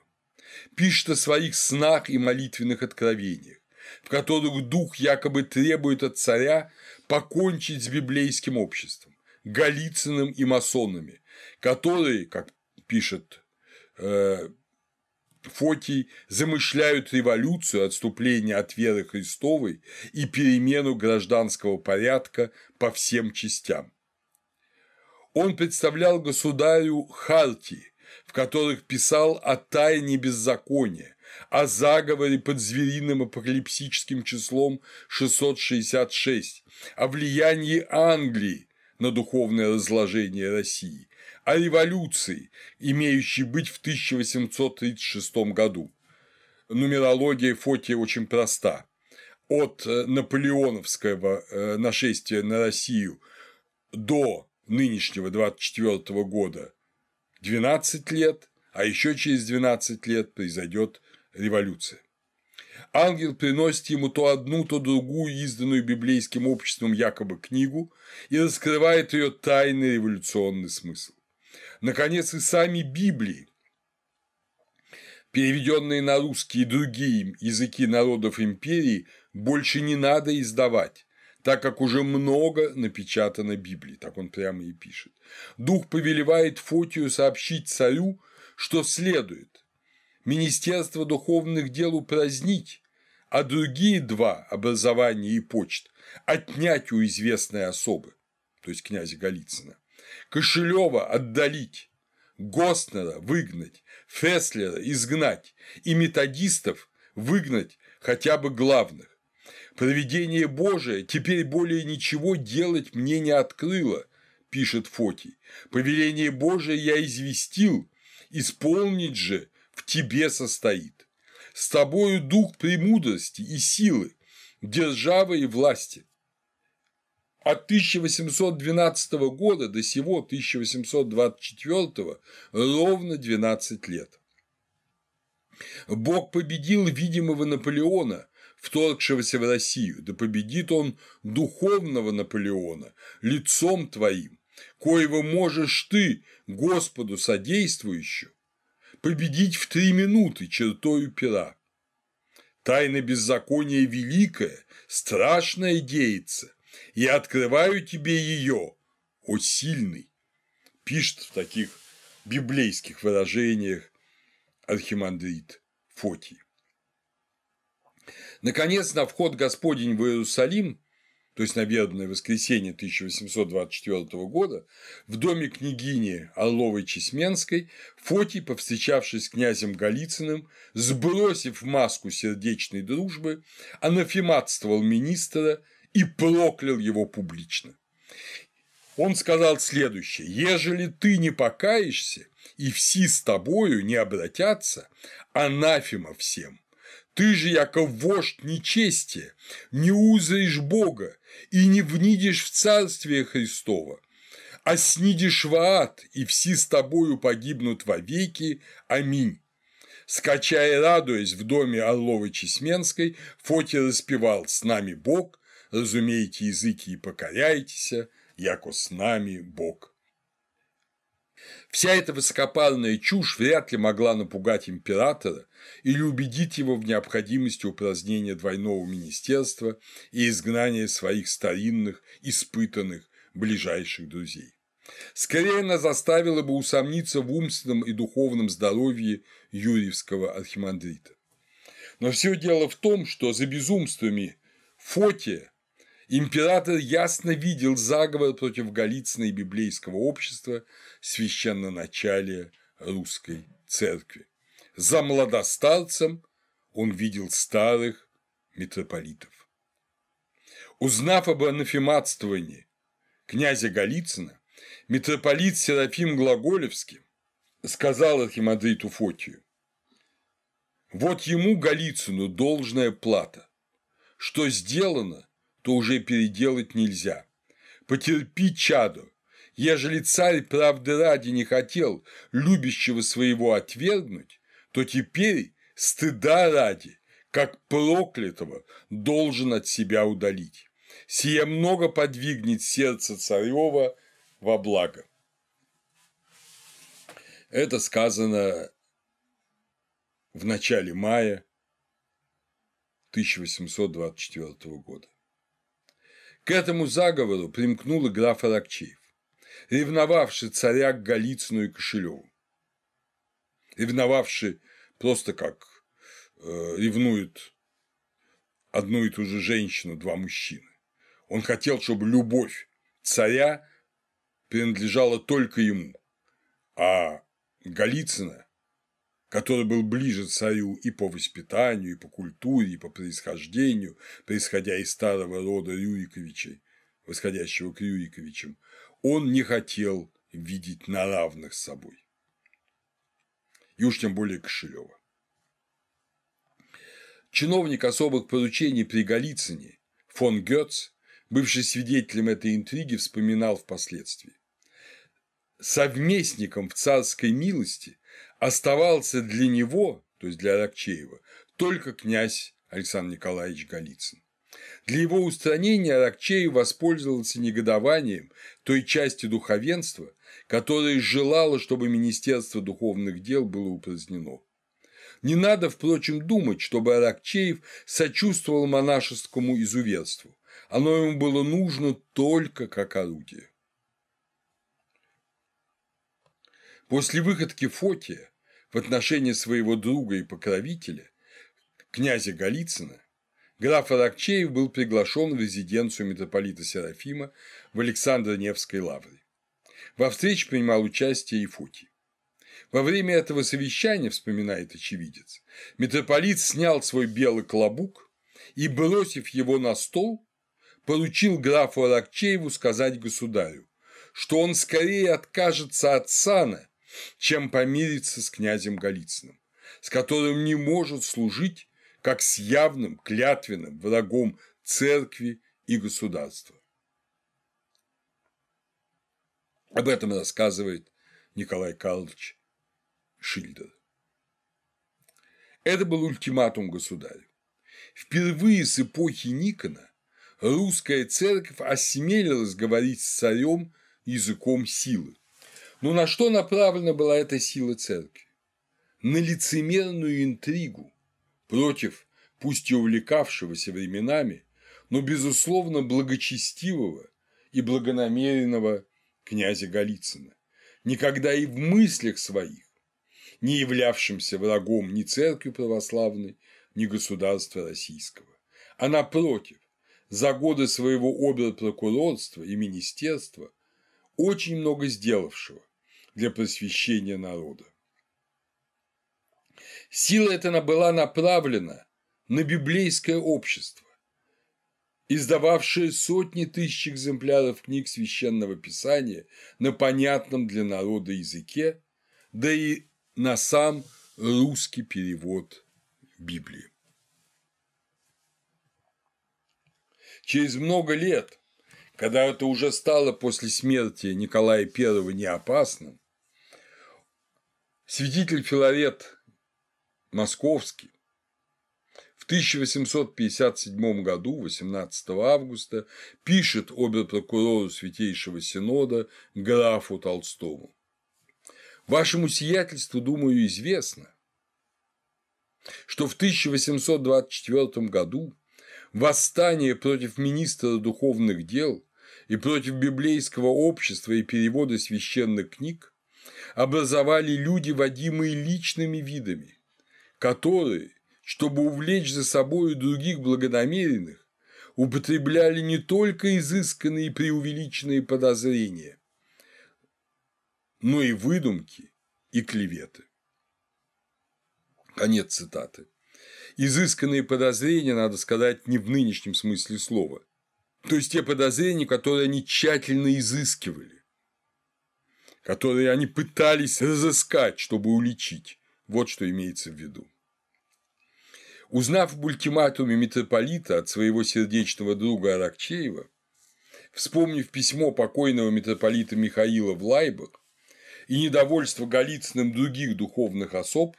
Пишет о своих снах и молитвенных откровениях, в которых дух якобы требует от царя покончить с библейским обществом, Голицыным и масонами, которые, как пишет э, Фотий замышляют революцию, отступление от веры Христовой и перемену гражданского порядка по всем частям. Он представлял государю хартии, в которых писал о тайне беззакония, о заговоре под звериным апокалипсическим числом 666, о влиянии Англии на духовное разложение России о революции, имеющей быть в 1836 году. Нумерология Фотия очень проста. От э, наполеоновского э, нашествия на Россию до нынешнего 24 года 12 лет, а еще через 12 лет произойдет революция. Ангел приносит ему то одну, то другую изданную библейским обществом якобы книгу и раскрывает ее тайный революционный смысл наконец, и сами Библии, переведенные на русский и другие языки народов империи, больше не надо издавать так как уже много напечатано Библии, так он прямо и пишет. Дух повелевает Фотию сообщить царю, что следует Министерство духовных дел упразднить, а другие два – образование и почт – отнять у известной особы, то есть князя Голицына. Кошелева отдалить, Госнера выгнать, Феслера изгнать и методистов выгнать хотя бы главных. Проведение Божие теперь более ничего делать мне не открыло, пишет Фотий. Повеление Божие я известил, исполнить же в тебе состоит. С тобою дух премудрости и силы, державы и власти. От 1812 года до сего 1824 ровно 12 лет. Бог победил видимого Наполеона, вторгшегося в Россию, да победит он духовного Наполеона лицом твоим, коего можешь ты, Господу содействующему, победить в три минуты чертою пера. Тайна беззакония великая, страшная деется – я открываю тебе ее, о сильный, пишет в таких библейских выражениях архимандрит Фотий. Наконец, на вход Господень в Иерусалим, то есть на вербное воскресенье 1824 года, в доме княгини Орловой Чесменской Фотий, повстречавшись с князем Голицыным, сбросив маску сердечной дружбы, анафематствовал министра и проклял его публично. Он сказал следующее, «Ежели ты не покаешься, и все с тобою не обратятся, анафема всем, ты же, яко вождь нечестия, не узаешь Бога и не внидишь в Царствие Христова, а снидишь в ад, и все с тобою погибнут вовеки. Аминь». Скачая радуясь в доме Орловой Чесменской, Фоти распевал «С нами Бог, разумеете языки и покаяйтеся, яко с нами Бог. Вся эта высокопарная чушь вряд ли могла напугать императора или убедить его в необходимости упразднения двойного министерства и изгнания своих старинных, испытанных, ближайших друзей. Скорее она заставила бы усомниться в умственном и духовном здоровье юрьевского архимандрита. Но все дело в том, что за безумствами Фотия Император ясно видел заговор против Голицына и библейского общества, священноначалия русской церкви. За младостарцем он видел старых митрополитов. Узнав об анафематствовании князя Голицына, митрополит Серафим Глаголевский сказал архимандриту Фотию, «Вот ему, Голицыну, должная плата, что сделано, то уже переделать нельзя. Потерпи, чадо, ежели царь правды ради не хотел любящего своего отвергнуть, то теперь стыда ради, как проклятого, должен от себя удалить. Сие много подвигнет сердце царева во благо. Это сказано в начале мая 1824 года. К этому заговору примкнул и граф Аракчеев, ревновавший царя к Голицыну и Кошелеву. Ревновавший просто как э, ревнует одну и ту же женщину два мужчины. Он хотел, чтобы любовь царя принадлежала только ему, а Голицына который был ближе царю и по воспитанию, и по культуре, и по происхождению, происходя из старого рода Рюриковичей, восходящего к Рюриковичам, он не хотел видеть на равных с собой. И уж тем более Кошелева. Чиновник особых поручений при Голицыне фон Гёц, бывший свидетелем этой интриги, вспоминал впоследствии. Совместником в царской милости оставался для него, то есть для Аракчеева, только князь Александр Николаевич Голицын. Для его устранения Аракчеев воспользовался негодованием той части духовенства, которая желала, чтобы Министерство духовных дел было упразднено. Не надо, впрочем, думать, чтобы Аракчеев сочувствовал монашескому изуверству. Оно ему было нужно только как орудие. После выходки Фотия в отношении своего друга и покровителя, князя Голицына, граф Аракчеев был приглашен в резиденцию митрополита Серафима в Александро-Невской лавре. Во встрече принимал участие и Фотий. Во время этого совещания, вспоминает очевидец, митрополит снял свой белый клобук и, бросив его на стол, поручил графу Аракчееву сказать государю, что он скорее откажется от сана, чем помириться с князем Голицыным, с которым не может служить, как с явным клятвенным врагом церкви и государства. Об этом рассказывает Николай Карлович Шильдер. Это был ультиматум государю. Впервые с эпохи Никона русская церковь осмелилась говорить с царем языком силы. Но ну, на что направлена была эта сила церкви? На лицемерную интригу против, пусть и увлекавшегося временами, но, безусловно, благочестивого и благонамеренного князя Голицына, никогда и в мыслях своих, не являвшимся врагом ни церкви православной, ни государства российского, а напротив, за годы своего оберпрокурорства и министерства, очень много сделавшего для просвещения народа. Сила эта была направлена на библейское общество, издававшее сотни тысяч экземпляров книг Священного Писания на понятном для народа языке, да и на сам русский перевод Библии. Через много лет, когда это уже стало после смерти Николая I неопасным, Святитель Филарет Московский в 1857 году, 18 августа, пишет обер-прокурору Святейшего Синода графу Толстому. «Вашему сиятельству, думаю, известно, что в 1824 году восстание против министра духовных дел и против библейского общества и перевода священных книг образовали люди, водимые личными видами, которые, чтобы увлечь за собой других благонамеренных, употребляли не только изысканные и преувеличенные подозрения, но и выдумки и клеветы. Конец цитаты. Изысканные подозрения, надо сказать, не в нынешнем смысле слова. То есть те подозрения, которые они тщательно изыскивали которые они пытались разыскать, чтобы уличить. Вот что имеется в виду. Узнав об ультиматуме митрополита от своего сердечного друга Аракчеева, вспомнив письмо покойного митрополита Михаила в Лайбах и недовольство Голицыным других духовных особ,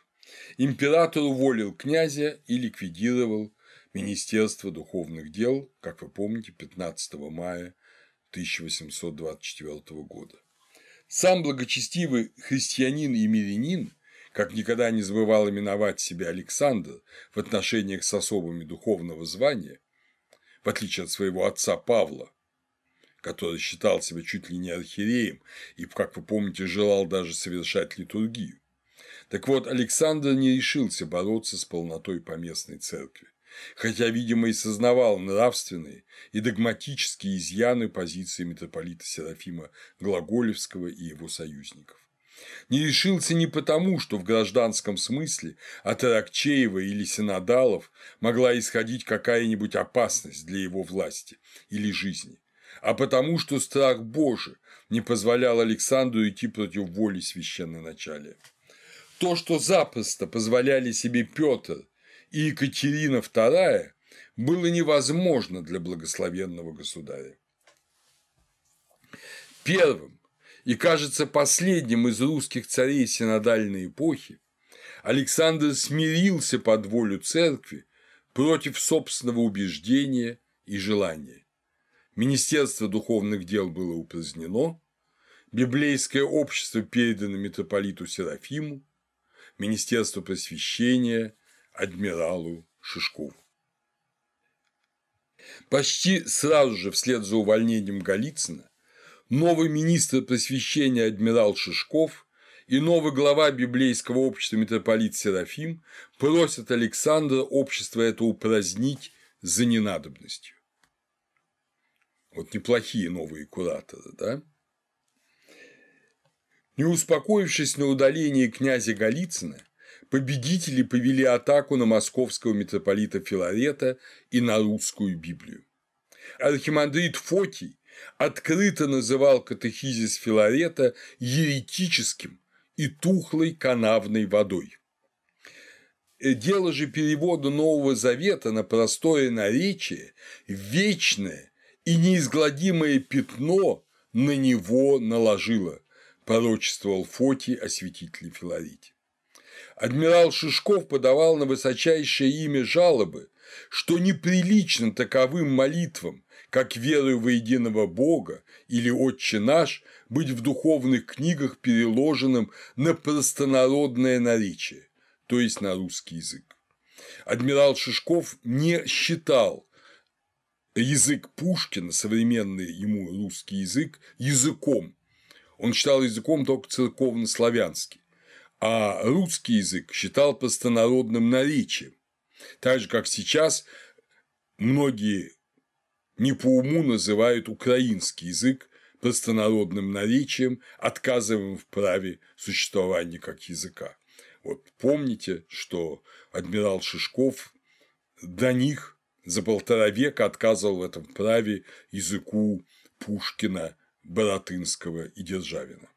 император уволил князя и ликвидировал Министерство духовных дел, как вы помните, 15 мая 1824 года. Сам благочестивый христианин и мирянин, как никогда не забывал именовать себя Александр в отношениях с особыми духовного звания, в отличие от своего отца Павла, который считал себя чуть ли не архиереем и, как вы помните, желал даже совершать литургию. Так вот, Александр не решился бороться с полнотой поместной церкви хотя, видимо, и сознавал нравственные и догматические изъяны позиции митрополита Серафима Глаголевского и его союзников. Не решился не потому, что в гражданском смысле от Аракчеева или Синодалов могла исходить какая-нибудь опасность для его власти или жизни, а потому, что страх Божий не позволял Александру идти против воли священноначалия. То, что запросто позволяли себе Петр и Екатерина II было невозможно для благословенного государя. Первым и, кажется, последним из русских царей синодальной эпохи Александр смирился под волю церкви против собственного убеждения и желания. Министерство духовных дел было упразднено, библейское общество передано митрополиту Серафиму, Министерство просвещения – адмиралу Шишкову. Почти сразу же, вслед за увольнением Голицына, новый министр просвещения адмирал Шишков и новый глава библейского общества митрополит Серафим просят Александра общество это упразднить за ненадобностью. Вот неплохие новые кураторы, да? Не успокоившись на удалении князя Голицына, победители повели атаку на московского митрополита Филарета и на русскую Библию. Архимандрит Фотий открыто называл катехизис Филарета еретическим и тухлой канавной водой. Э, дело же перевода Нового Завета на простое наречие – вечное и неизгладимое пятно на него наложило, порочествовал Фотий о святителе Филарите адмирал Шишков подавал на высочайшее имя жалобы, что неприлично таковым молитвам, как верою во единого Бога или Отче наш, быть в духовных книгах переложенным на простонародное наречие, то есть на русский язык. Адмирал Шишков не считал язык Пушкина, современный ему русский язык, языком. Он считал языком только церковно-славянский а русский язык считал простонародным наречием, так же, как сейчас многие не по уму называют украинский язык простонародным наречием, отказываем в праве существования как языка. Вот помните, что адмирал Шишков до них за полтора века отказывал в этом праве языку Пушкина, Боротынского и Державина.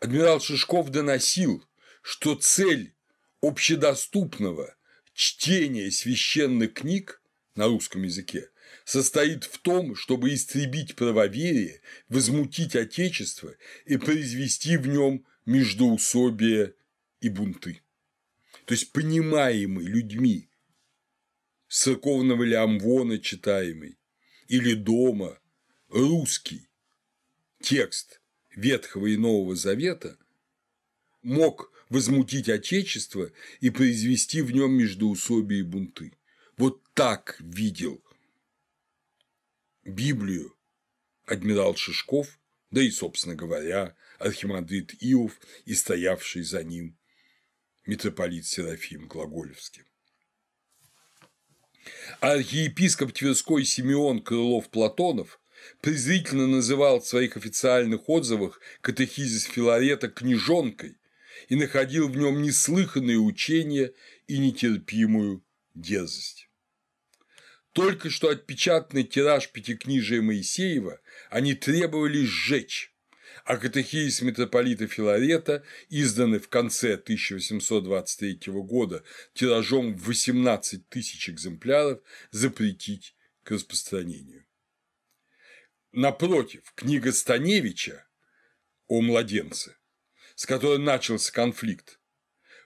адмирал Шишков доносил, что цель общедоступного чтения священных книг на русском языке состоит в том, чтобы истребить правоверие, возмутить Отечество и произвести в нем междоусобие и бунты. То есть понимаемый людьми, с церковного Лямвона читаемый или дома, русский текст Ветхого и Нового Завета мог возмутить Отечество и произвести в нем междуусобие и бунты. Вот так видел Библию адмирал Шишков, да и, собственно говоря, архимандрит Иов и стоявший за ним митрополит Серафим Глаголевский. Архиепископ Тверской Симеон Крылов-Платонов презрительно называл в своих официальных отзывах катехизис Филарета «книжонкой» и находил в нем неслыханные учения и нетерпимую дерзость. Только что отпечатанный тираж пятикнижия Моисеева они требовали сжечь, а катехизис митрополита Филарета, изданный в конце 1823 года тиражом в 18 тысяч экземпляров, запретить к распространению. Напротив, книга Станевича о младенце, с которой начался конфликт,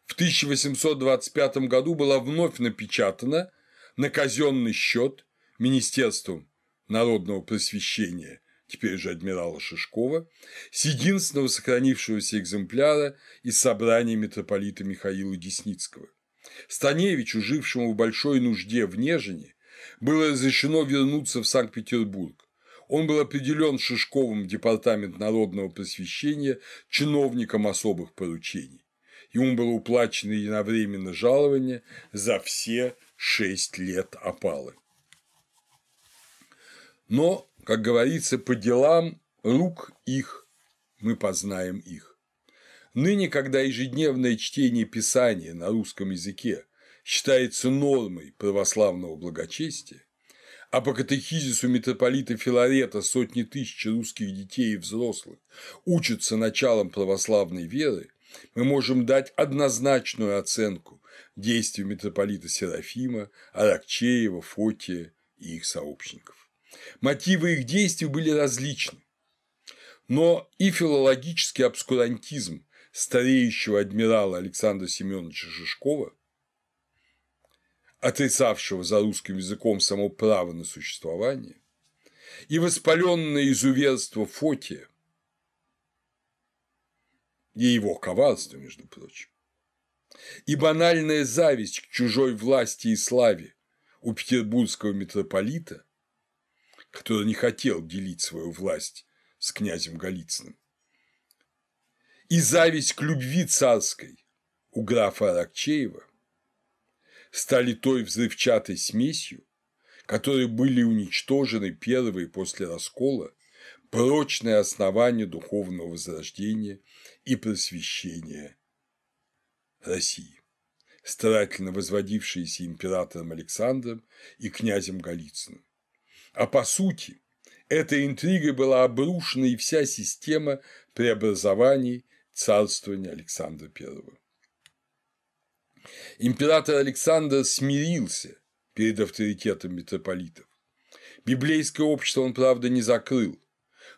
в 1825 году была вновь напечатана на казенный счет Министерством народного просвещения, теперь же адмирала Шишкова, с единственного сохранившегося экземпляра из собрания митрополита Михаила Десницкого. Станевичу, жившему в большой нужде в Нежине, было разрешено вернуться в Санкт-Петербург, он был определен Шишковым в Департамент народного просвещения чиновником особых поручений. Ему было уплачено единовременно жалование за все шесть лет опалы. Но, как говорится, по делам рук их мы познаем их. Ныне, когда ежедневное чтение Писания на русском языке считается нормой православного благочестия, а по катехизису митрополита Филарета сотни тысяч русских детей и взрослых учатся началам православной веры, мы можем дать однозначную оценку действию митрополита Серафима, Аракчеева, Фотия и их сообщников. Мотивы их действий были различны, но и филологический обскурантизм стареющего адмирала Александра Семеновича Шишкова – отрицавшего за русским языком само право на существование, и воспаленное изуверство Фотия, и его коварство, между прочим, и банальная зависть к чужой власти и славе у петербургского митрополита, который не хотел делить свою власть с князем Голицыным, и зависть к любви царской у графа Аракчеева, стали той взрывчатой смесью, которые были уничтожены первые после раскола прочное основание духовного возрождения и просвещения России, старательно возводившиеся императором Александром и князем Голицыным. А по сути, этой интригой была обрушена и вся система преобразований царствования Александра I. Император Александр смирился перед авторитетом митрополитов. Библейское общество он, правда, не закрыл,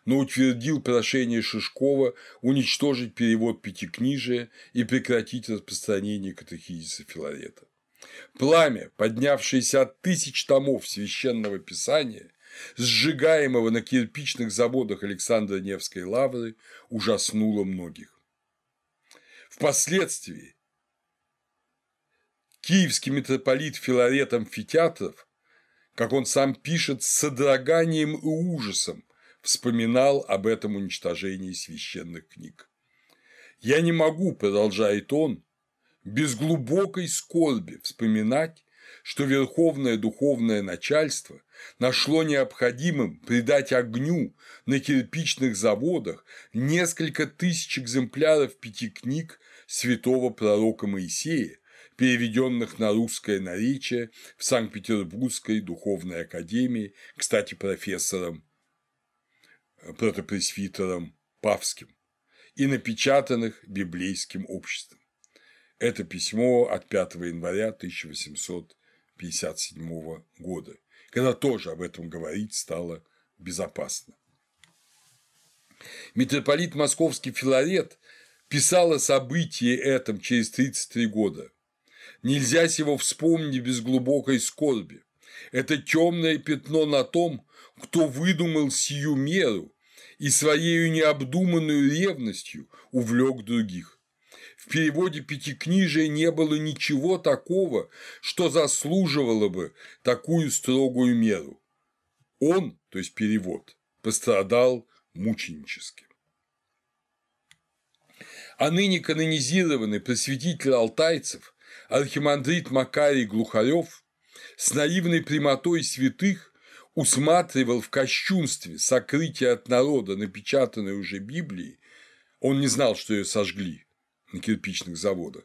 но утвердил прошение Шишкова уничтожить перевод Пятикнижия и прекратить распространение катехизиса Филарета. Пламя, поднявшееся от тысяч томов священного писания, сжигаемого на кирпичных заводах Александра Невской лавры, ужаснуло многих. Впоследствии Киевский митрополит Филаретом Фитятов, как он сам пишет, с содроганием и ужасом вспоминал об этом уничтожении священных книг. «Я не могу», – продолжает он, – «без глубокой скорби вспоминать, что верховное духовное начальство нашло необходимым придать огню на кирпичных заводах несколько тысяч экземпляров пяти книг святого пророка Моисея, переведенных на русское наречие в Санкт-Петербургской духовной академии, кстати, профессором, э, протопресвитером Павским, и напечатанных библейским обществом. Это письмо от 5 января 1857 года, когда тоже об этом говорить стало безопасно. Митрополит Московский Филарет писал о событии этом через 33 года. Нельзя сего вспомнить без глубокой скорби. Это темное пятно на том, кто выдумал сию меру и своею необдуманную ревностью увлек других. В переводе пятикнижия не было ничего такого, что заслуживало бы такую строгую меру. Он, то есть перевод, пострадал мученически. А ныне канонизированный просветитель алтайцев архимандрит Макарий Глухарев с наивной прямотой святых усматривал в кощунстве сокрытие от народа напечатанной уже Библии, он не знал, что ее сожгли на кирпичных заводах,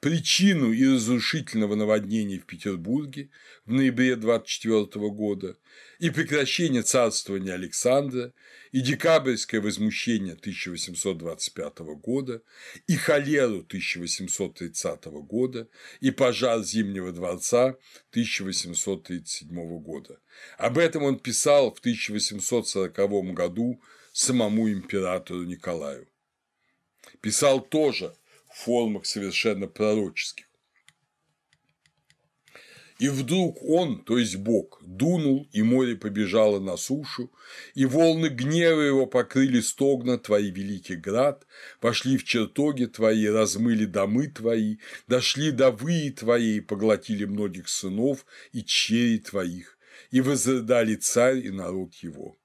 Причину и разрушительного наводнения в Петербурге в ноябре 24 года и прекращение царствования Александра, и декабрьское возмущение 1825 года, и холеру 1830 года, и пожар Зимнего дворца 1837 года. Об этом он писал в 1840 году самому императору Николаю. Писал тоже – формах совершенно пророческих. И вдруг он, то есть Бог, дунул, и море побежало на сушу, и волны гнева его покрыли стогна твои великий град, вошли в чертоги твои, размыли домы твои, дошли до выи твои, и поглотили многих сынов и черей твоих, и возрыдали царь и народ его.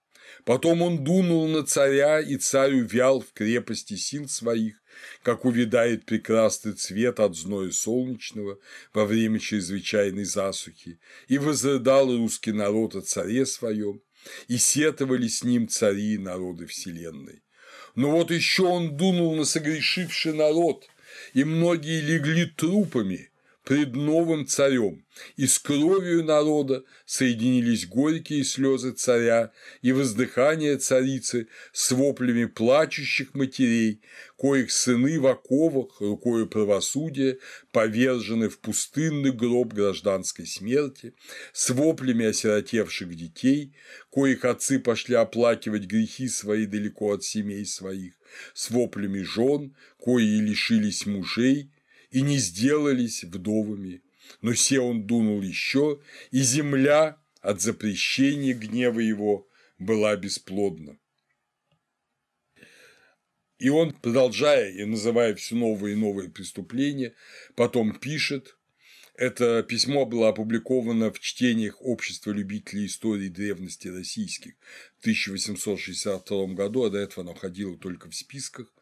Потом он дунул на царя, и царь увял в крепости сил своих, как увидает прекрасный цвет от зноя солнечного во время чрезвычайной засухи, и возрыдал русский народ о царе своем, и сетовали с ним цари и народы вселенной. Но вот еще он дунул на согрешивший народ, и многие легли трупами – пред новым царем, и с кровью народа соединились горькие слезы царя и воздыхание царицы с воплями плачущих матерей, коих сыны в оковах рукою правосудия повержены в пустынный гроб гражданской смерти, с воплями осиротевших детей, коих отцы пошли оплакивать грехи свои далеко от семей своих, с воплями жен, кои лишились мужей и не сделались вдовами. Но он дунул еще, и земля от запрещения гнева его была бесплодна. И он, продолжая и называя все новые и новые преступления, потом пишет, это письмо было опубликовано в чтениях Общества любителей истории древности российских в 1862 году, а до этого оно ходило только в списках.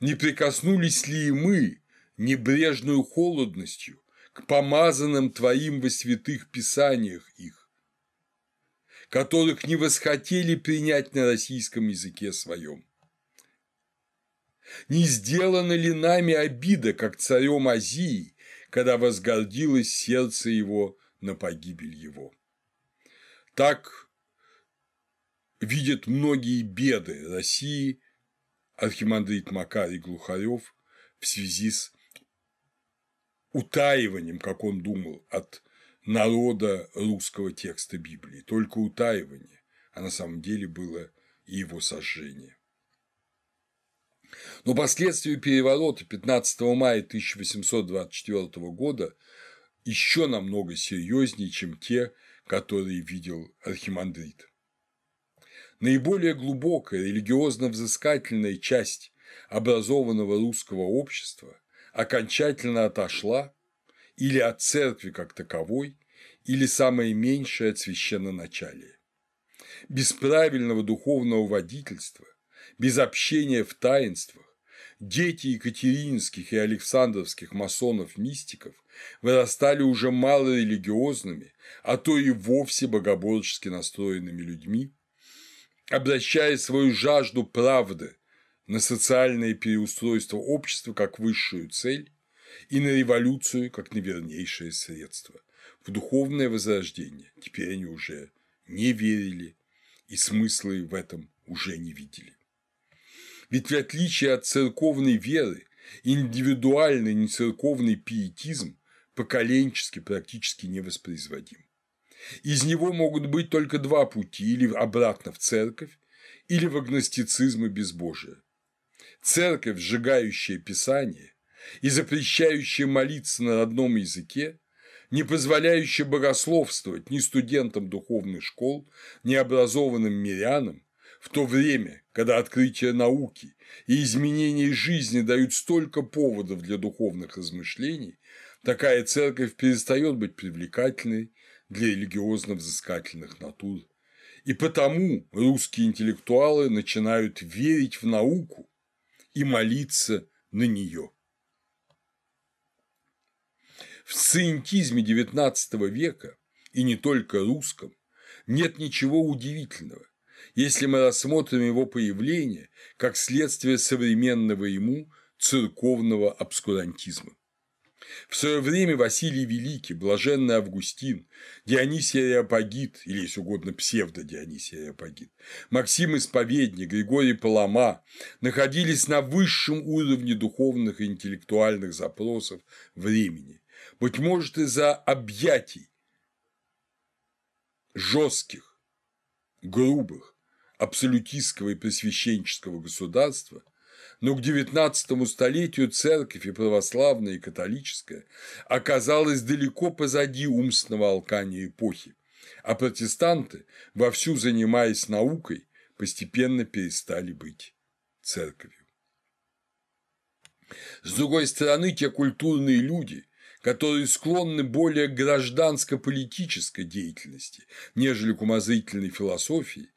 Не прикоснулись ли мы небрежную холодностью к помазанным Твоим во святых писаниях их, которых не восхотели принять на российском языке своем. Не сделана ли нами обида, как царем Азии, когда возгордилось сердце его на погибель его? Так видят многие беды России архимандрит Макарий Глухарев в связи с утаиванием, как он думал, от народа русского текста Библии, только утаивание, а на самом деле было и его сожжение. Но последствия переворота 15 мая 1824 года еще намного серьезнее, чем те, которые видел архимандрит. Наиболее глубокая религиозно-взыскательная часть образованного русского общества окончательно отошла или от церкви как таковой, или самое меньшее от священноначалия. Без правильного духовного водительства, без общения в таинствах дети Екатерининских и александровских масонов-мистиков вырастали уже малорелигиозными, а то и вовсе богоборчески настроенными людьми, обращая свою жажду правды на социальное переустройство общества как высшую цель и на революцию как на вернейшее средство, в духовное возрождение теперь они уже не верили и смыслы в этом уже не видели. Ведь в отличие от церковной веры, индивидуальный нецерковный пиетизм поколенчески практически невоспроизводим. Из него могут быть только два пути – или обратно в церковь, или в агностицизм и безбожие церковь, сжигающая Писание и запрещающая молиться на одном языке, не позволяющая богословствовать ни студентам духовных школ, ни образованным мирянам, в то время, когда открытие науки и изменение жизни дают столько поводов для духовных размышлений, такая церковь перестает быть привлекательной для религиозно-взыскательных натур. И потому русские интеллектуалы начинают верить в науку и молиться на нее. В сциентизме XIX века, и не только русском, нет ничего удивительного, если мы рассмотрим его появление как следствие современного ему церковного обскурантизма. В свое время Василий Великий, Блаженный Августин, Дионисий Ариапагит, или, если угодно, псевдо-Дионисий Ариапагит, Максим Исповедник, Григорий Палама находились на высшем уровне духовных и интеллектуальных запросов времени, быть может, из-за объятий жестких, грубых, абсолютистского и просвещенческого государства – но к XIX столетию церковь и православная, и католическая оказалась далеко позади умственного алкания эпохи, а протестанты, вовсю занимаясь наукой, постепенно перестали быть церковью. С другой стороны, те культурные люди, которые склонны более к гражданско-политической деятельности, нежели к умозрительной философии,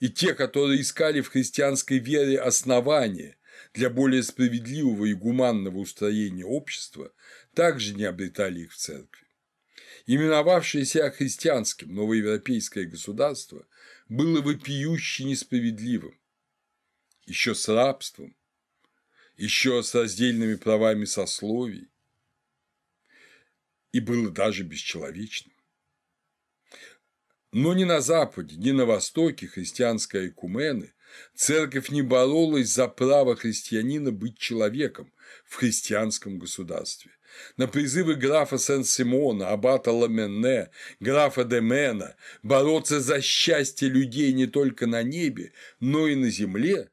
и те, которые искали в христианской вере основания для более справедливого и гуманного устроения общества, также не обретали их в церкви. Именовавшееся христианским новоевропейское государство было вопиюще несправедливым, еще с рабством, еще с раздельными правами сословий, и было даже бесчеловечным. Но ни на Западе, ни на Востоке христианская экумены Церковь не боролась за право христианина быть человеком в христианском государстве. На призывы графа Сен-Симона, аббата Ламенне, графа Демена бороться за счастье людей не только на небе, но и на земле,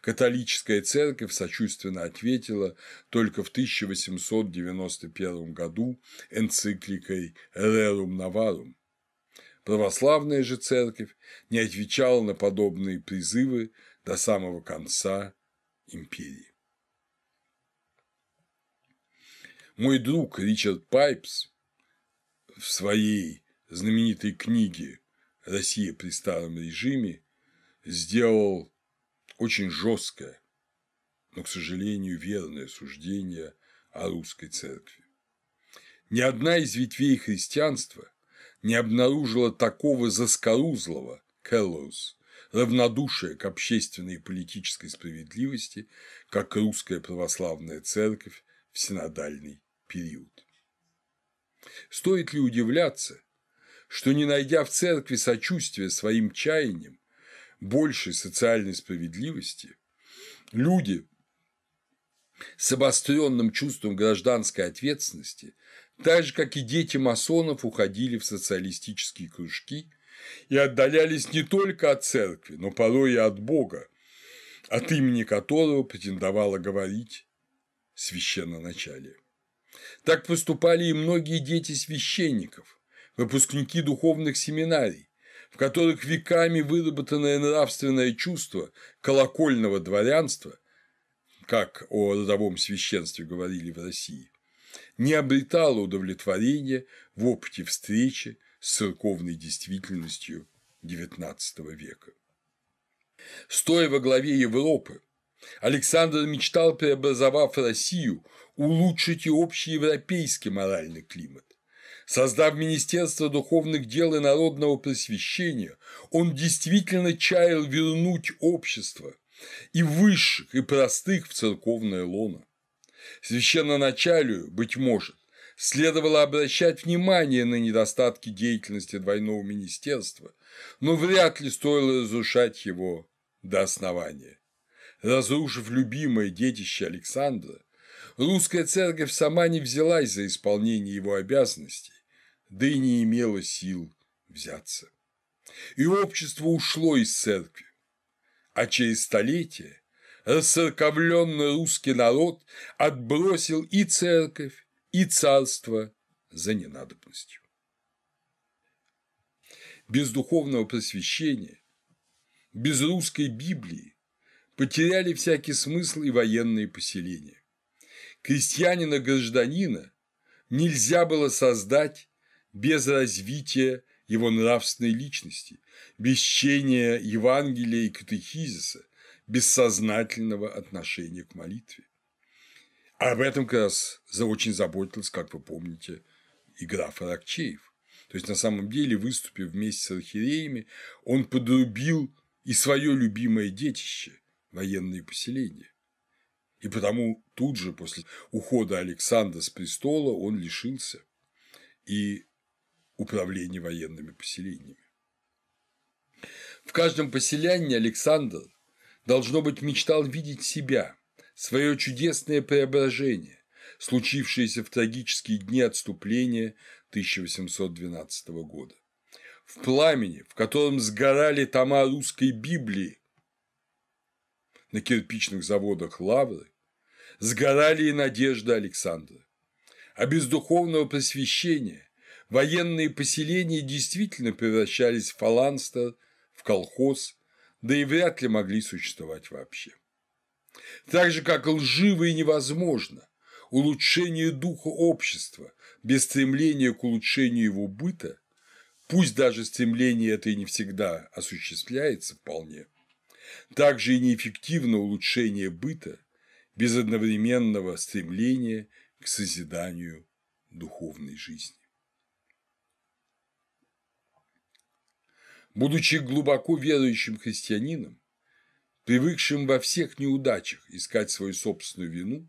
католическая церковь сочувственно ответила только в 1891 году энцикликой «Рерум Наварум», Православная же церковь не отвечала на подобные призывы до самого конца империи. Мой друг Ричард Пайпс в своей знаменитой книге «Россия при старом режиме» сделал очень жесткое, но, к сожалению, верное суждение о русской церкви. Ни одна из ветвей христианства не обнаружила такого заскорузлого Кэллоус равнодушия к общественной и политической справедливости, как русская православная церковь в синодальный период. Стоит ли удивляться, что, не найдя в церкви сочувствия своим чаяниям большей социальной справедливости, люди с обостренным чувством гражданской ответственности так же, как и дети масонов уходили в социалистические кружки и отдалялись не только от церкви, но порой и от Бога, от имени которого претендовало говорить священноначалие. Так поступали и многие дети священников, выпускники духовных семинарий, в которых веками выработанное нравственное чувство колокольного дворянства, как о родовом священстве говорили в России, не обретала удовлетворения в опыте встречи с церковной действительностью XIX века. Стоя во главе Европы, Александр мечтал, преобразовав Россию, улучшить и общий европейский моральный климат. Создав Министерство духовных дел и народного просвещения, он действительно чаял вернуть общество и высших, и простых в церковное лоно. Священноначалию, быть может, следовало обращать внимание на недостатки деятельности двойного министерства, но вряд ли стоило разрушать его до основания. Разрушив любимое детище Александра, русская церковь сама не взялась за исполнение его обязанностей, да и не имела сил взяться. И общество ушло из церкви, а через столетие расцерковленный русский народ отбросил и церковь, и царство за ненадобностью. Без духовного просвещения, без русской Библии потеряли всякий смысл и военные поселения. Крестьянина-гражданина нельзя было создать без развития его нравственной личности, без чтения Евангелия и катехизиса, бессознательного отношения к молитве. А об этом как раз за очень заботился, как вы помните, и граф Аракчеев. То есть, на самом деле, выступив вместе с архиереями, он подрубил и свое любимое детище – военные поселения. И потому тут же после ухода Александра с престола он лишился и управления военными поселениями. В каждом поселении Александр должно быть, мечтал видеть себя, свое чудесное преображение, случившееся в трагические дни отступления 1812 года. В пламени, в котором сгорали тома русской Библии на кирпичных заводах Лавры, сгорали и надежды Александра. А без духовного просвещения военные поселения действительно превращались в фаланстер, в колхоз – да и вряд ли могли существовать вообще. Так же, как лживо и невозможно улучшение духа общества без стремления к улучшению его быта, пусть даже стремление это и не всегда осуществляется вполне, так же и неэффективно улучшение быта без одновременного стремления к созиданию духовной жизни. Будучи глубоко верующим христианином, привыкшим во всех неудачах искать свою собственную вину,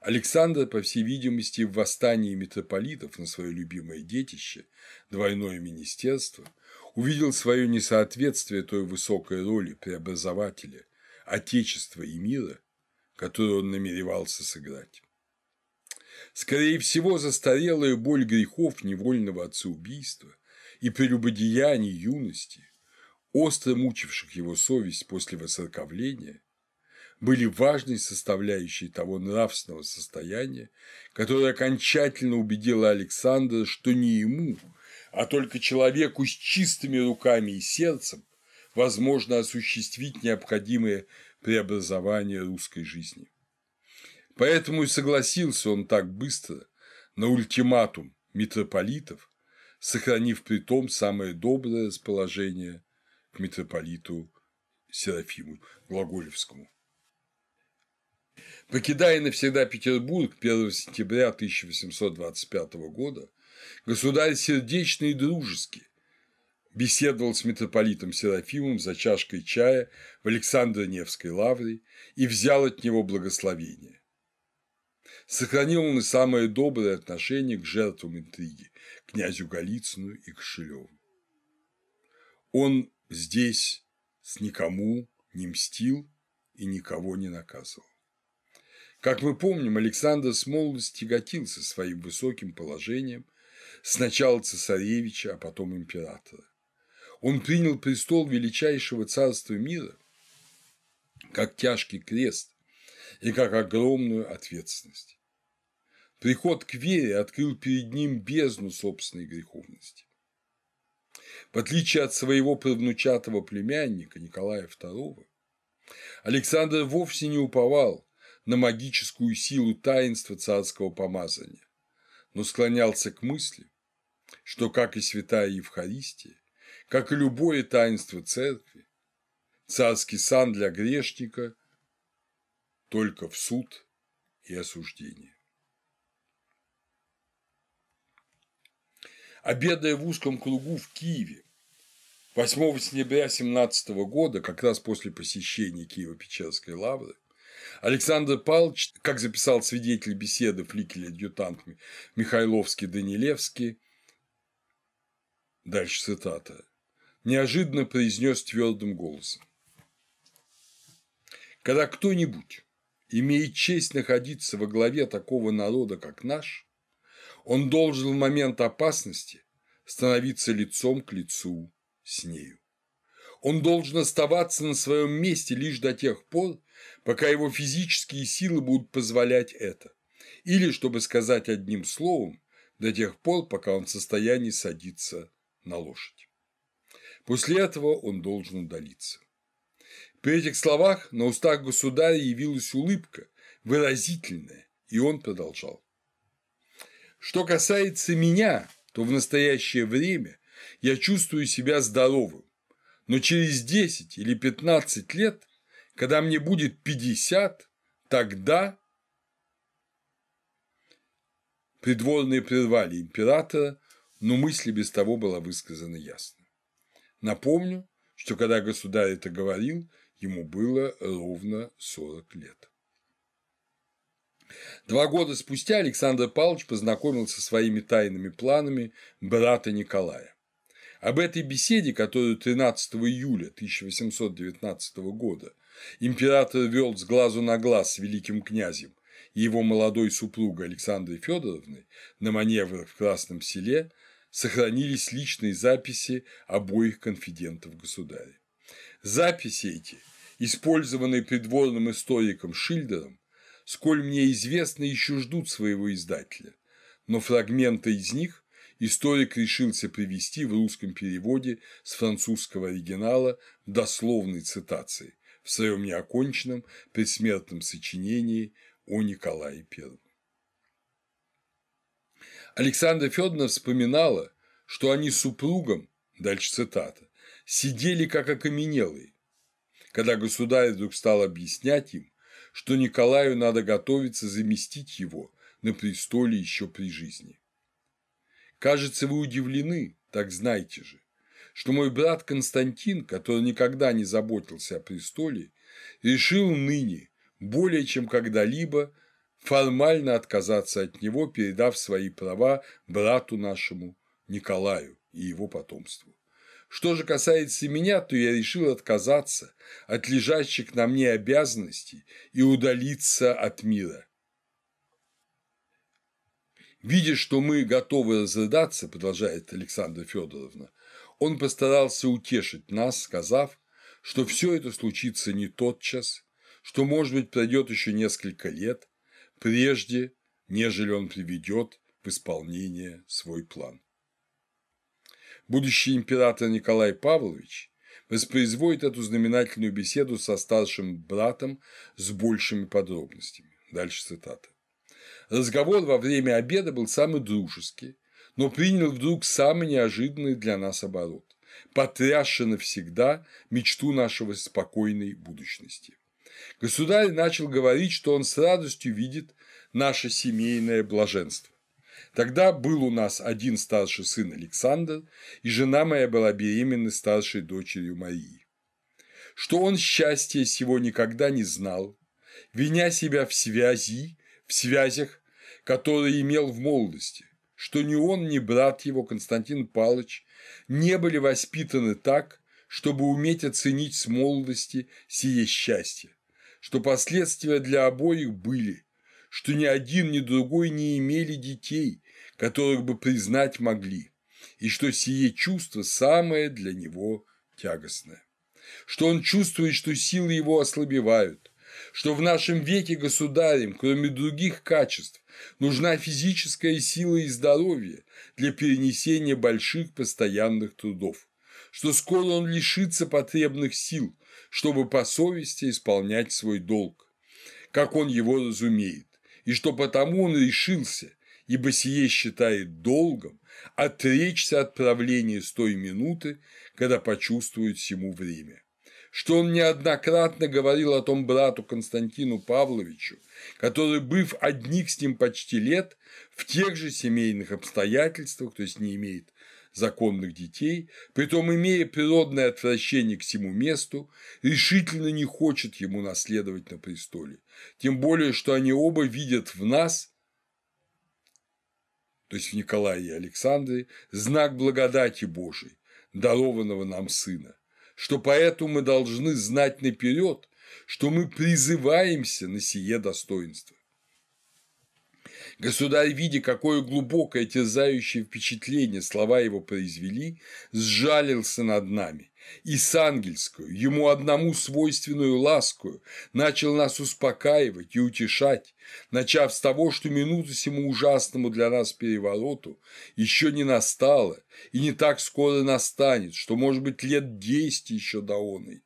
Александр, по всей видимости, в восстании митрополитов на свое любимое детище, двойное министерство, увидел свое несоответствие той высокой роли преобразователя Отечества и мира, которую он намеревался сыграть. Скорее всего, застарелая боль грехов невольного отцеубийства и прелюбодеяний юности, остро мучивших его совесть после высоковления, были важной составляющей того нравственного состояния, которое окончательно убедило Александра, что не ему, а только человеку с чистыми руками и сердцем возможно осуществить необходимое преобразование русской жизни. Поэтому и согласился он так быстро на ультиматум митрополитов сохранив при том самое доброе расположение к митрополиту Серафиму Глаголевскому. Покидая навсегда Петербург 1 сентября 1825 года, государь сердечно и дружески беседовал с митрополитом Серафимом за чашкой чая в Александро-Невской лавре и взял от него благословение. Сохранил он и самое доброе отношение к жертвам интриги, князю Голицыну и Кошелеву. Он здесь с никому не мстил и никого не наказывал. Как мы помним, Александр с молодости тяготился своим высоким положением сначала цесаревича, а потом императора. Он принял престол величайшего царства мира как тяжкий крест и как огромную ответственность. Приход к вере открыл перед ним бездну собственной греховности. В отличие от своего правнучатого племянника Николая II, Александр вовсе не уповал на магическую силу таинства царского помазания, но склонялся к мысли, что, как и святая Евхаристия, как и любое таинство церкви, царский сан для грешника только в суд и осуждение. обедая в узком кругу в Киеве 8 сентября 17 года, как раз после посещения Киева печерской лавры, Александр Павлович, как записал свидетель беседы фликеля-адъютант Михайловский-Данилевский, дальше цитата, неожиданно произнес твердым голосом. Когда кто-нибудь имеет честь находиться во главе такого народа, как наш, он должен в момент опасности становиться лицом к лицу с нею. Он должен оставаться на своем месте лишь до тех пор, пока его физические силы будут позволять это. Или, чтобы сказать одним словом, до тех пор, пока он в состоянии садиться на лошадь. После этого он должен удалиться. При этих словах на устах государя явилась улыбка, выразительная, и он продолжал. Что касается меня, то в настоящее время я чувствую себя здоровым, но через 10 или 15 лет, когда мне будет 50, тогда Придворные прервали императора, но мысль без того была высказана ясно. Напомню, что когда государь это говорил, ему было ровно 40 лет. Два года спустя Александр Павлович познакомился со своими тайными планами брата Николая. Об этой беседе, которую 13 июля 1819 года император вел с глазу на глаз с великим князем и его молодой супругой Александрой Федоровной на маневрах в Красном селе, сохранились личные записи обоих конфидентов государя. Записи эти, использованные придворным историком Шильдером, сколь мне известно, еще ждут своего издателя, но фрагменты из них историк решился привести в русском переводе с французского оригинала дословной цитации в своем неоконченном предсмертном сочинении о Николае I. Александра Федоровна вспоминала, что они с супругом, дальше цитата, сидели как окаменелые, когда государь вдруг стал объяснять им, что Николаю надо готовиться заместить его на престоле еще при жизни. Кажется, вы удивлены, так знайте же, что мой брат Константин, который никогда не заботился о престоле, решил ныне, более чем когда-либо, формально отказаться от него, передав свои права брату нашему Николаю и его потомству. Что же касается меня, то я решил отказаться от лежащих на мне обязанностей и удалиться от мира. Видя, что мы готовы разрыдаться, продолжает Александра Федоровна, он постарался утешить нас, сказав, что все это случится не тотчас, что, может быть, пройдет еще несколько лет, прежде, нежели он приведет в исполнение свой план будущий император Николай Павлович воспроизводит эту знаменательную беседу со старшим братом с большими подробностями. Дальше цитата. Разговор во время обеда был самый дружеский, но принял вдруг самый неожиданный для нас оборот, потрясший навсегда мечту нашего спокойной будущности. Государь начал говорить, что он с радостью видит наше семейное блаженство. Тогда был у нас один старший сын Александр, и жена моя была беременна старшей дочерью Марии. Что он счастья сего никогда не знал, виня себя в связи, в связях, которые имел в молодости, что ни он, ни брат его Константин Палыч не были воспитаны так, чтобы уметь оценить с молодости сие счастье, что последствия для обоих были – что ни один, ни другой не имели детей, которых бы признать могли, и что сие чувство самое для него тягостное. Что он чувствует, что силы его ослабевают, что в нашем веке государем, кроме других качеств, нужна физическая сила и здоровье для перенесения больших постоянных трудов, что скоро он лишится потребных сил, чтобы по совести исполнять свой долг, как он его разумеет, и что потому он решился, ибо сие считает долгом, отречься от правления с той минуты, когда почувствует всему время что он неоднократно говорил о том брату Константину Павловичу, который, быв одних с ним почти лет, в тех же семейных обстоятельствах, то есть не имеет законных детей, притом имея природное отвращение к всему месту, решительно не хочет ему наследовать на престоле. Тем более, что они оба видят в нас, то есть в Николае и Александре, знак благодати Божией, дарованного нам Сына, что поэтому мы должны знать наперед, что мы призываемся на сие достоинство. Государь, видя, какое глубокое терзающее впечатление слова его произвели, сжалился над нами и с ангельскую, ему одному свойственную ласкую, начал нас успокаивать и утешать, начав с того, что минута сему ужасному для нас перевороту еще не настала и не так скоро настанет, что, может быть, лет десять еще до оной,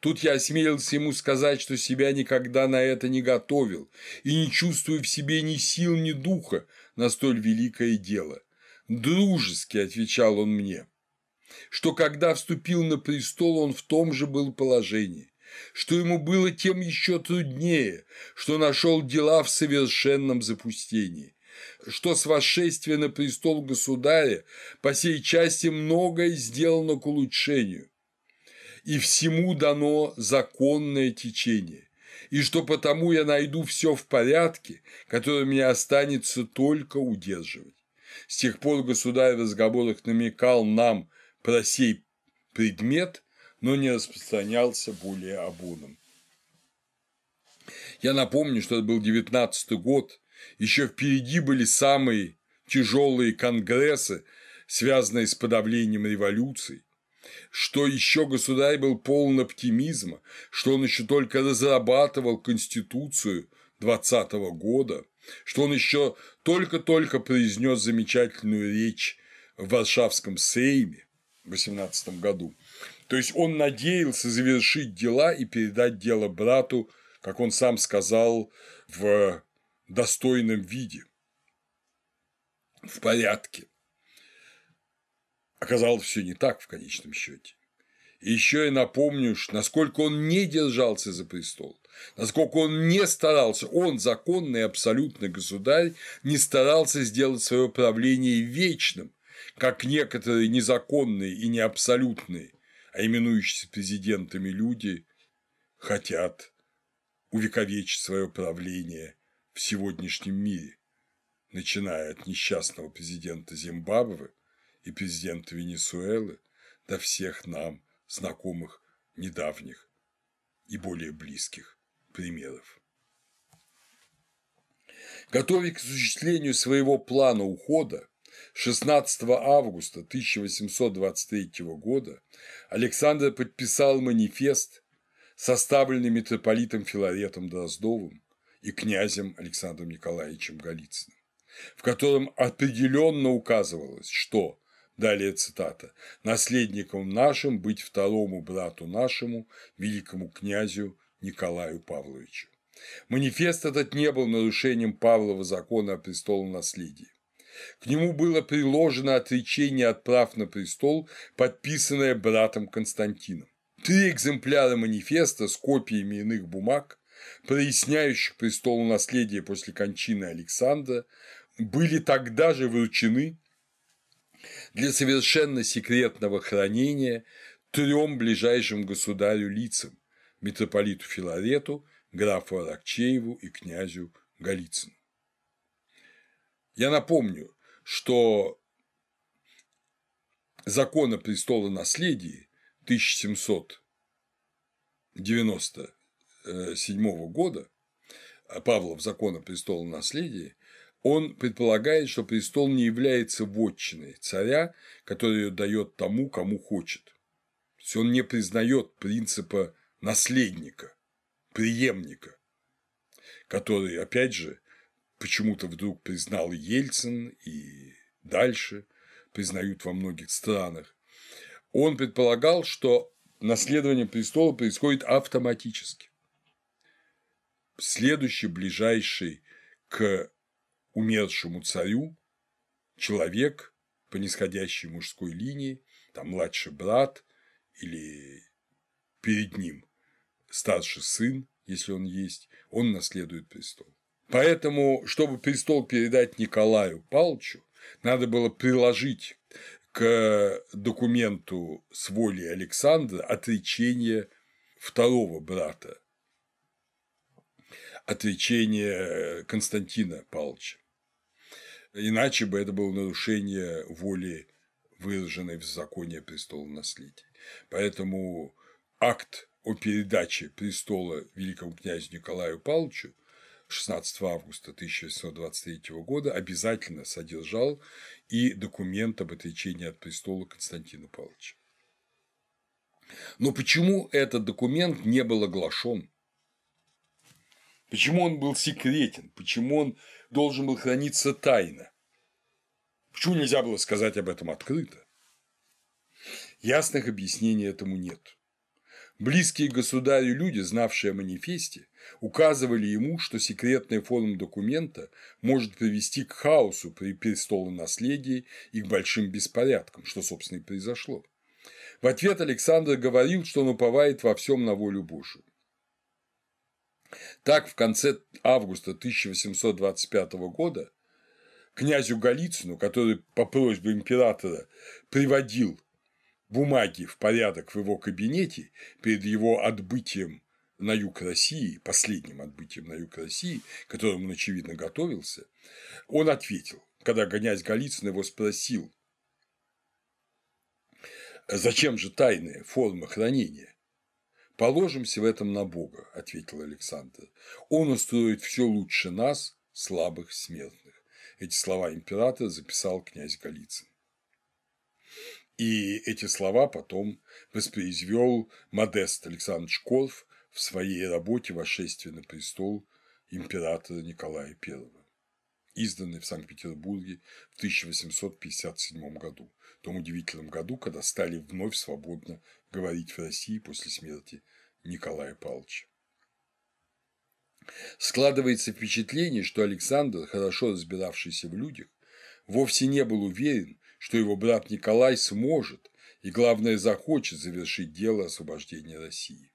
Тут я осмелился ему сказать, что себя никогда на это не готовил и не чувствую в себе ни сил, ни духа на столь великое дело. «Дружески», – отвечал он мне, что когда вступил на престол, он в том же был положении, что ему было тем еще труднее, что нашел дела в совершенном запустении что с восшествия на престол государя по сей части многое сделано к улучшению, и всему дано законное течение, и что потому я найду все в порядке, которое мне останется только удерживать. С тех пор государь в разговорах намекал нам про сей предмет, но не распространялся более об обоном. Я напомню, что это был 19 год, еще впереди были самые тяжелые конгрессы, связанные с подавлением революций, что еще государь был полон оптимизма, что он еще только разрабатывал Конституцию 20 года, что он еще только-только произнес замечательную речь в Варшавском Сейме в 18 году. То есть он надеялся завершить дела и передать дело брату, как он сам сказал, в достойном виде, в порядке. Оказалось, все не так в конечном счете. И еще я напомню, что насколько он не держался за престол, насколько он не старался, он законный абсолютно государь, не старался сделать свое правление вечным, как некоторые незаконные и неабсолютные, а именующиеся президентами люди хотят увековечить свое правление в сегодняшнем мире, начиная от несчастного президента Зимбабве и президент Венесуэлы до всех нам знакомых недавних и более близких примеров. Готовясь к осуществлению своего плана ухода, 16 августа 1823 года Александр подписал манифест, составленный митрополитом Филаретом Дроздовым и князем Александром Николаевичем Голицыным, в котором определенно указывалось, что Далее цитата. «Наследником нашим быть второму брату нашему, великому князю Николаю Павловичу». Манифест этот не был нарушением Павлова закона о престолонаследии. К нему было приложено отречение от прав на престол, подписанное братом Константином. Три экземпляра манифеста с копиями иных бумаг, проясняющих престолу наследия после кончины Александра, были тогда же вручены для совершенно секретного хранения трем ближайшим государю лицам – митрополиту Филарету, графу Аракчееву и князю Голицыну. Я напомню, что закон о престолонаследии 1797 года, а Павлов закон о престолонаследии, он предполагает, что престол не является вотчиной царя, который ее дает тому, кому хочет. То есть он не признает принципа наследника, преемника, который, опять же, почему-то вдруг признал Ельцин, и дальше признают во многих странах. Он предполагал, что наследование престола происходит автоматически. Следующий ближайший к умершему царю человек по нисходящей мужской линии, там младший брат или перед ним старший сын, если он есть, он наследует престол. Поэтому, чтобы престол передать Николаю Палчу, надо было приложить к документу с волей Александра отречение второго брата, отречение Константина Павловича. Иначе бы это было нарушение воли, выраженной в законе о престолонаследии. Поэтому акт о передаче престола великому князю Николаю Павловичу 16 августа 1823 года обязательно содержал и документ об отречении от престола Константина Павловича. Но почему этот документ не был оглашен? Почему он был секретен? Почему он должен был храниться тайно. Почему нельзя было сказать об этом открыто? Ясных объяснений этому нет. Близкие государю люди, знавшие о манифесте, указывали ему, что секретная форма документа может привести к хаосу при престолонаследии и к большим беспорядкам, что, собственно, и произошло. В ответ Александр говорил, что он уповает во всем на волю Божию. Так, в конце августа 1825 года князю Голицыну, который по просьбе императора приводил бумаги в порядок в его кабинете перед его отбытием на юг России, последним отбытием на юг России, к которому он, очевидно, готовился, он ответил, когда князь Голицын его спросил, зачем же тайные формы хранения, «Положимся в этом на Бога», – ответил Александр. «Он устроит все лучше нас, слабых смертных». Эти слова императора записал князь Голицын. И эти слова потом воспроизвел Модест Александр Корф в своей работе «Вошествие на престол императора Николая I», изданной в Санкт-Петербурге в 1857 году, том удивительном году, когда стали вновь свободно говорить в России после смерти Николая Павловича. Складывается впечатление, что Александр, хорошо разбиравшийся в людях, вовсе не был уверен, что его брат Николай сможет и, главное, захочет завершить дело освобождения России.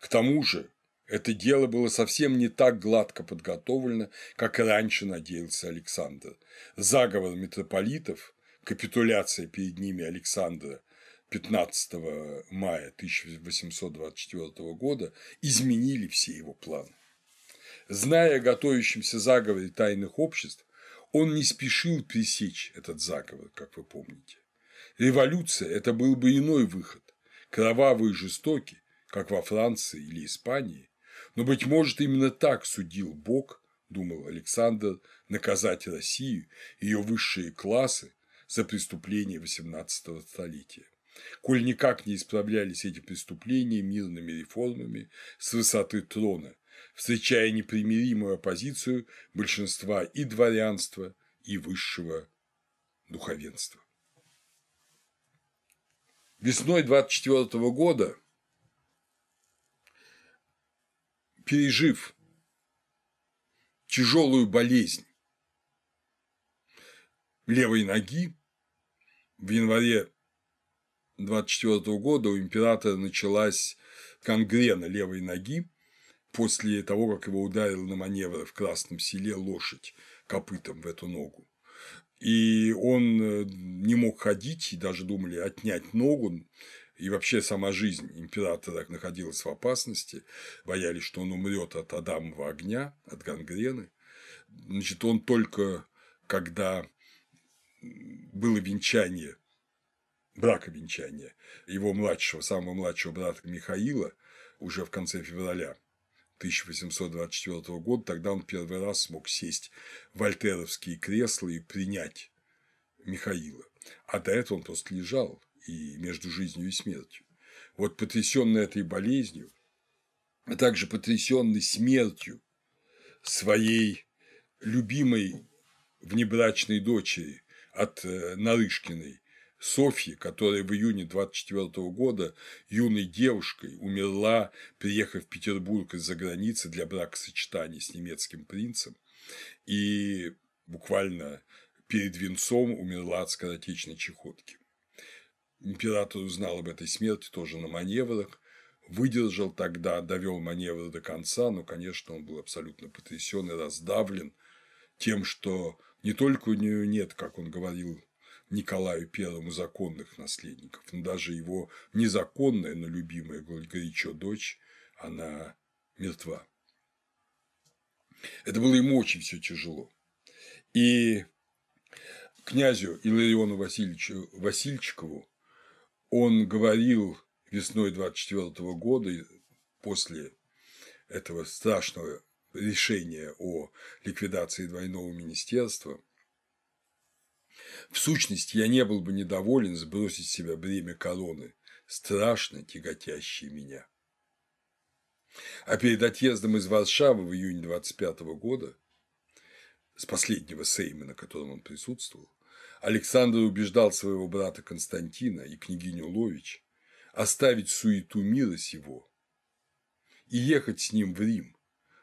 К тому же, это дело было совсем не так гладко подготовлено, как и раньше надеялся Александр. Заговор митрополитов, капитуляция перед ними Александра 15 мая 1824 года изменили все его планы. Зная о готовящемся заговоре тайных обществ, он не спешил пресечь этот заговор, как вы помните. Революция – это был бы иной выход, кровавый и жестокий, как во Франции или Испании, но, быть может, именно так судил Бог, думал Александр, наказать Россию, ее высшие классы за преступление XVIII столетия коль никак не исправлялись эти преступления мирными реформами с высоты трона, встречая непримиримую оппозицию большинства и дворянства, и высшего духовенства. Весной 24 года, пережив тяжелую болезнь левой ноги, в январе 24 года у императора началась конгрена левой ноги после того, как его ударил на маневры в Красном селе лошадь копытом в эту ногу. И он э, не мог ходить, и даже думали отнять ногу, и вообще сама жизнь императора находилась в опасности, боялись, что он умрет от адамового огня, от гангрены. Значит, он только когда было венчание браковенчания его младшего, самого младшего брата Михаила уже в конце февраля 1824 года. Тогда он первый раз смог сесть в альтеровские кресла и принять Михаила. А до этого он просто лежал и между жизнью и смертью. Вот потрясенный этой болезнью, а также потрясенный смертью своей любимой внебрачной дочери от э, Нарышкиной Софьи, которая в июне 24 года юной девушкой умерла, приехав в Петербург из-за границы для бракосочетания с немецким принцем, и буквально перед венцом умерла от скоротечной чехотки. Император узнал об этой смерти тоже на маневрах, выдержал тогда, довел маневры до конца, но, конечно, он был абсолютно потрясен и раздавлен тем, что не только у нее нет, как он говорил, Николаю первому законных наследников, но даже его незаконная, но любимая горячо дочь, она мертва. Это было ему очень все тяжело. И князю Илариону Васильевичу Васильчикову он говорил весной 24 го года, после этого страшного решения о ликвидации двойного министерства – в сущности, я не был бы недоволен сбросить с себя бремя короны, страшно тяготящей меня. А перед отъездом из Варшавы в июне 25 года, с последнего сейма, на котором он присутствовал, Александр убеждал своего брата Константина и княгиню Лович оставить суету мира сего и ехать с ним в Рим,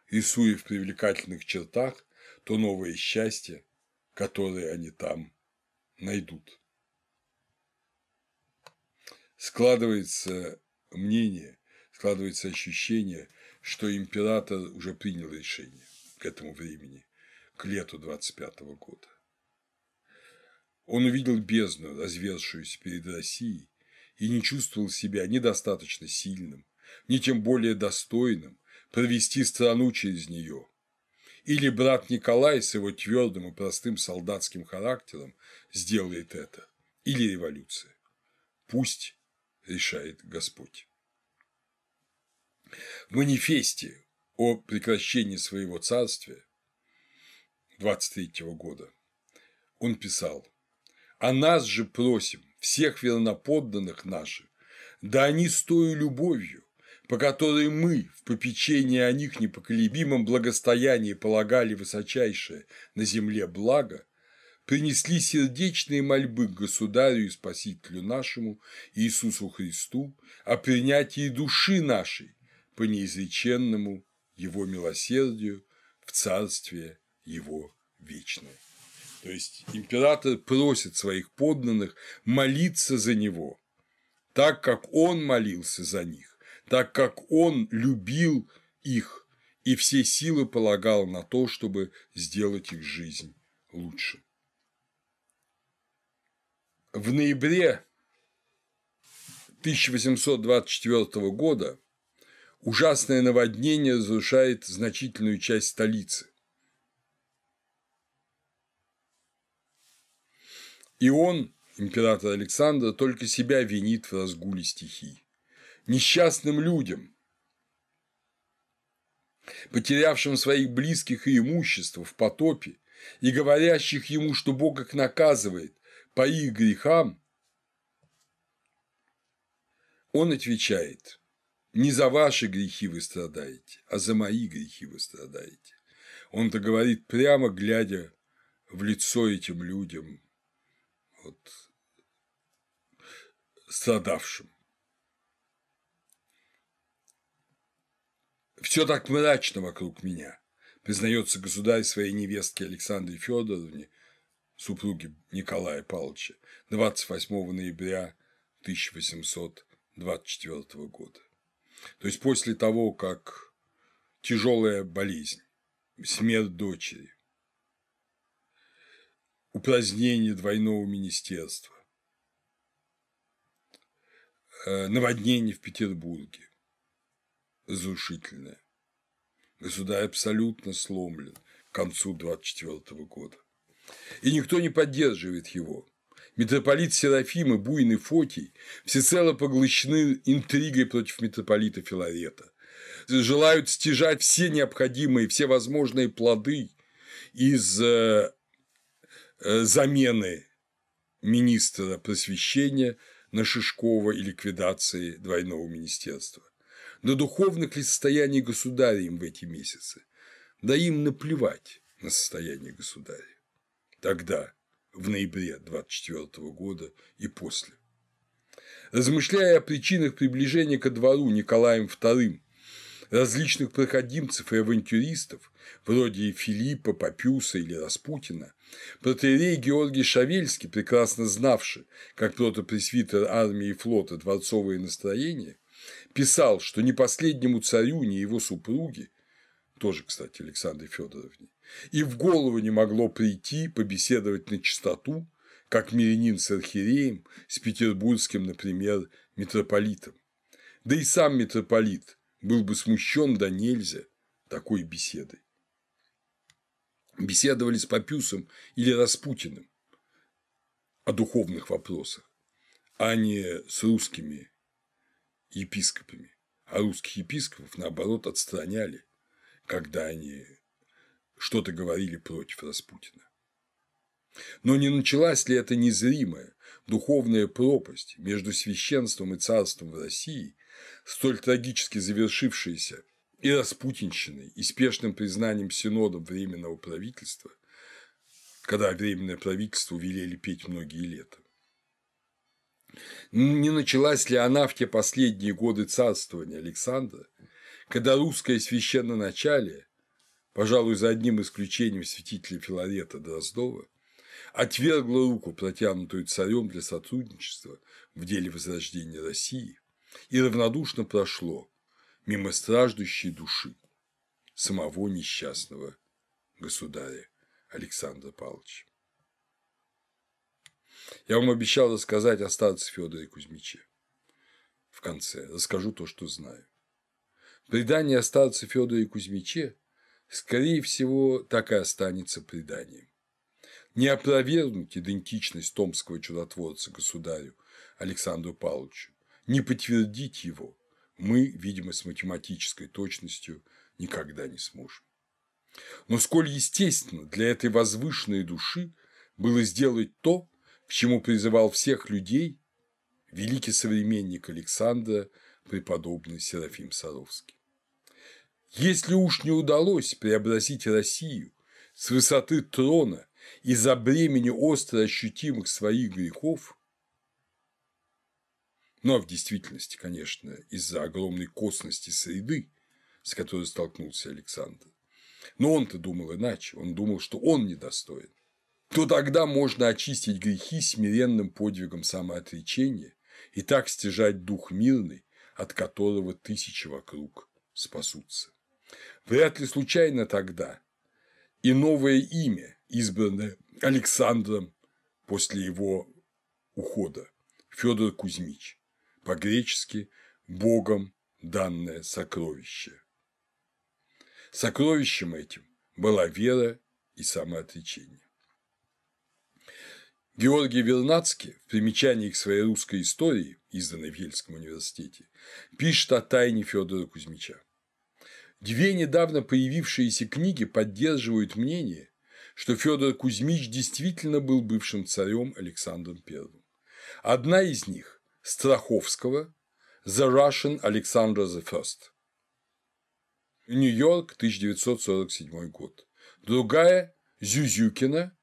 рисуя в привлекательных чертах то новое счастье, которое они там найдут. Складывается мнение, складывается ощущение, что император уже принял решение к этому времени, к лету 25 -го года. Он увидел бездну, развершуюся перед Россией, и не чувствовал себя недостаточно сильным, ни тем более достойным провести страну через нее, или брат Николай с его твердым и простым солдатским характером сделает это. Или революция. Пусть решает Господь. В манифесте о прекращении своего царствия 23 года он писал «А нас же просим, всех верноподданных наших, да они с любовью, по которой мы в попечении о них непоколебимом благостоянии полагали высочайшее на земле благо, принесли сердечные мольбы к Государю и Спасителю нашему Иисусу Христу о принятии души нашей по неизреченному Его милосердию в Царстве Его вечное. То есть император просит своих подданных молиться за него, так как он молился за них так как он любил их и все силы полагал на то, чтобы сделать их жизнь лучше. В ноябре 1824 года ужасное наводнение разрушает значительную часть столицы. И он, император Александр, только себя винит в разгуле стихий несчастным людям, потерявшим своих близких и имущество в потопе, и говорящих ему, что Бог их наказывает по их грехам, он отвечает, не за ваши грехи вы страдаете, а за мои грехи вы страдаете. Он это говорит прямо, глядя в лицо этим людям, вот, страдавшим. Все так мрачно вокруг меня, признается государь своей невестке Александре Федоровне, супруге Николая Павловича, 28 ноября 1824 года. То есть после того, как тяжелая болезнь, смерть дочери, упразднение двойного министерства, э, наводнение в Петербурге, разрушительное. Государь абсолютно сломлен к концу 24 года. И никто не поддерживает его. Митрополит Серафим и Буйный Фотий всецело поглощены интригой против митрополита Филарета. Желают стяжать все необходимые, все возможные плоды из э, э, замены министра просвещения на Шишкова и ликвидации двойного министерства до духовных ли состояний государя им в эти месяцы. Да им наплевать на состояние государя. Тогда, в ноябре 24 года и после. Размышляя о причинах приближения ко двору Николаем II различных проходимцев и авантюристов, вроде Филиппа, Папюса или Распутина, протеерей Георгий Шавельский, прекрасно знавший, как протопресвитер армии и флота дворцовые настроения, писал, что ни последнему царю, ни его супруге, тоже, кстати, Александре Федоровне, и в голову не могло прийти побеседовать на чистоту, как мирянин с архиереем, с петербургским, например, митрополитом. Да и сам митрополит был бы смущен до нельзя такой беседой. Беседовали с Папюсом или Распутиным о духовных вопросах, а не с русскими епископами, а русских епископов, наоборот, отстраняли, когда они что-то говорили против Распутина. Но не началась ли эта незримая духовная пропасть между священством и царством в России, столь трагически завершившаяся и распутинщиной, и спешным признанием синодом Временного правительства, когда Временное правительство велели петь многие лета? Не началась ли она в те последние годы царствования Александра, когда русское священное начале, пожалуй, за одним исключением святителя Филарета Дроздова, отвергло руку, протянутую царем для сотрудничества в деле возрождения России, и равнодушно прошло мимо страждущей души самого несчастного государя Александра Павловича. Я вам обещал рассказать о статусе Федора Кузьмиче. В конце расскажу то, что знаю. Предание о старце Федоре Кузьмиче, скорее всего, так и останется преданием. Не опровергнуть идентичность томского чудотворца государю Александру Павловичу, не подтвердить его мы, видимо, с математической точностью никогда не сможем. Но сколь естественно для этой возвышенной души было сделать то, к чему призывал всех людей великий современник Александра, преподобный Серафим Саровский. Если уж не удалось преобразить Россию с высоты трона из-за бремени остро ощутимых своих грехов, ну а в действительности, конечно, из-за огромной косности среды, с которой столкнулся Александр. Но он-то думал иначе, он думал, что он недостоин то тогда можно очистить грехи смиренным подвигом самоотречения и так стяжать дух мирный, от которого тысячи вокруг спасутся. Вряд ли случайно тогда и новое имя, избранное Александром после его ухода, Федор Кузьмич, по-гречески «богом данное сокровище». Сокровищем этим была вера и самоотречение. Георгий Вернадский в примечании к своей русской истории, изданной в Ельском университете, пишет о тайне Федора Кузьмича. Две недавно появившиеся книги поддерживают мнение, что Федор Кузьмич действительно был бывшим царем Александром I. Одна из них – Страховского «The Russian Alexander the first нью Нью-Йорк, 1947 год. Другая – Зюзюкина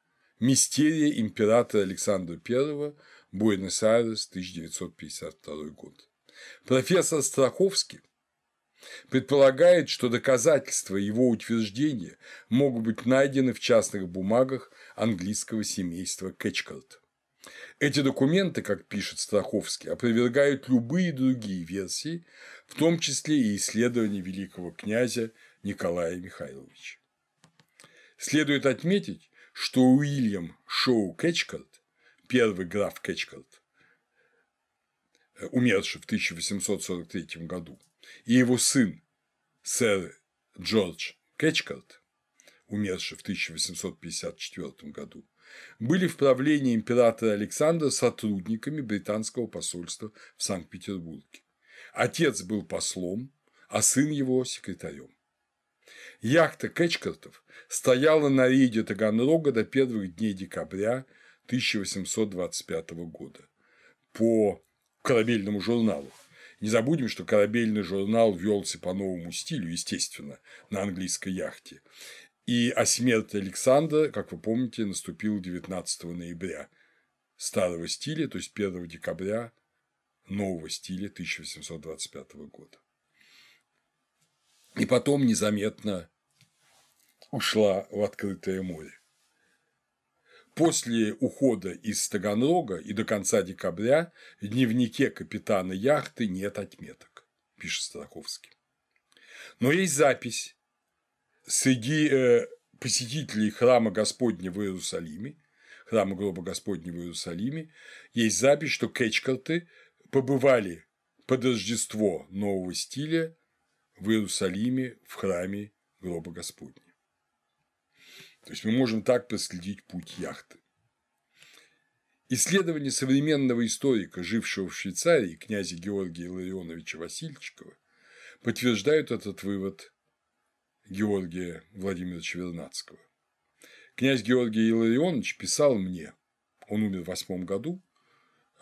Мистерия императора Александра I, Буэнос-Айрес, 1952 год. Профессор Страховский предполагает, что доказательства его утверждения могут быть найдены в частных бумагах английского семейства Кэтчкарт. Эти документы, как пишет Страховский, опровергают любые другие версии, в том числе и исследования великого князя Николая Михайловича. Следует отметить, что Уильям Шоу Кэтчкарт, первый граф Кэтчкарт, э, умерший в 1843 году, и его сын, сэр Джордж Кэтчкарт, умерший в 1854 году, были в правлении императора Александра сотрудниками британского посольства в Санкт-Петербурге. Отец был послом, а сын его – секретарем. Яхта Кэчкартов стояла на рейде Таганрога до первых дней декабря 1825 года по корабельному журналу. Не забудем, что корабельный журнал велся по новому стилю, естественно, на английской яхте. И о смерти Александра, как вы помните, наступил 19 ноября старого стиля, то есть 1 декабря нового стиля 1825 года. И потом незаметно ушла в открытое море. После ухода из Таганрога и до конца декабря в дневнике капитана яхты нет отметок, пишет Строковский. Но есть запись среди э, посетителей храма Господня в Иерусалиме, храма гроба Господня в Иерусалиме, есть запись, что кэчкарты побывали под Рождество нового стиля в Иерусалиме в храме гроба Господня. То есть мы можем так проследить путь яхты. Исследование современного историка, жившего в Швейцарии, князя Георгия Ларионовича Васильчикова, подтверждают этот вывод Георгия Владимировича Вернадского. Князь Георгий Илларионович писал мне, он умер в восьмом году,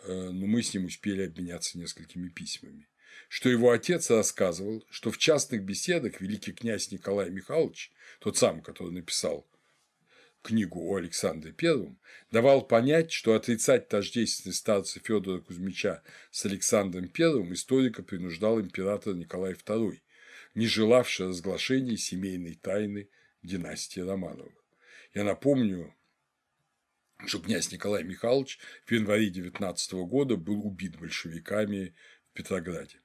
э, но мы с ним успели обменяться несколькими письмами, что его отец рассказывал, что в частных беседах великий князь Николай Михайлович, тот сам, который написал книгу о Александре Первом давал понять, что отрицать тождественность статус Федора Кузьмича с Александром Первым историка принуждал император Николай II, не желавший разглашения семейной тайны династии Романовых. Я напомню, что князь Николай Михайлович в январе 19 года был убит большевиками в Петрограде.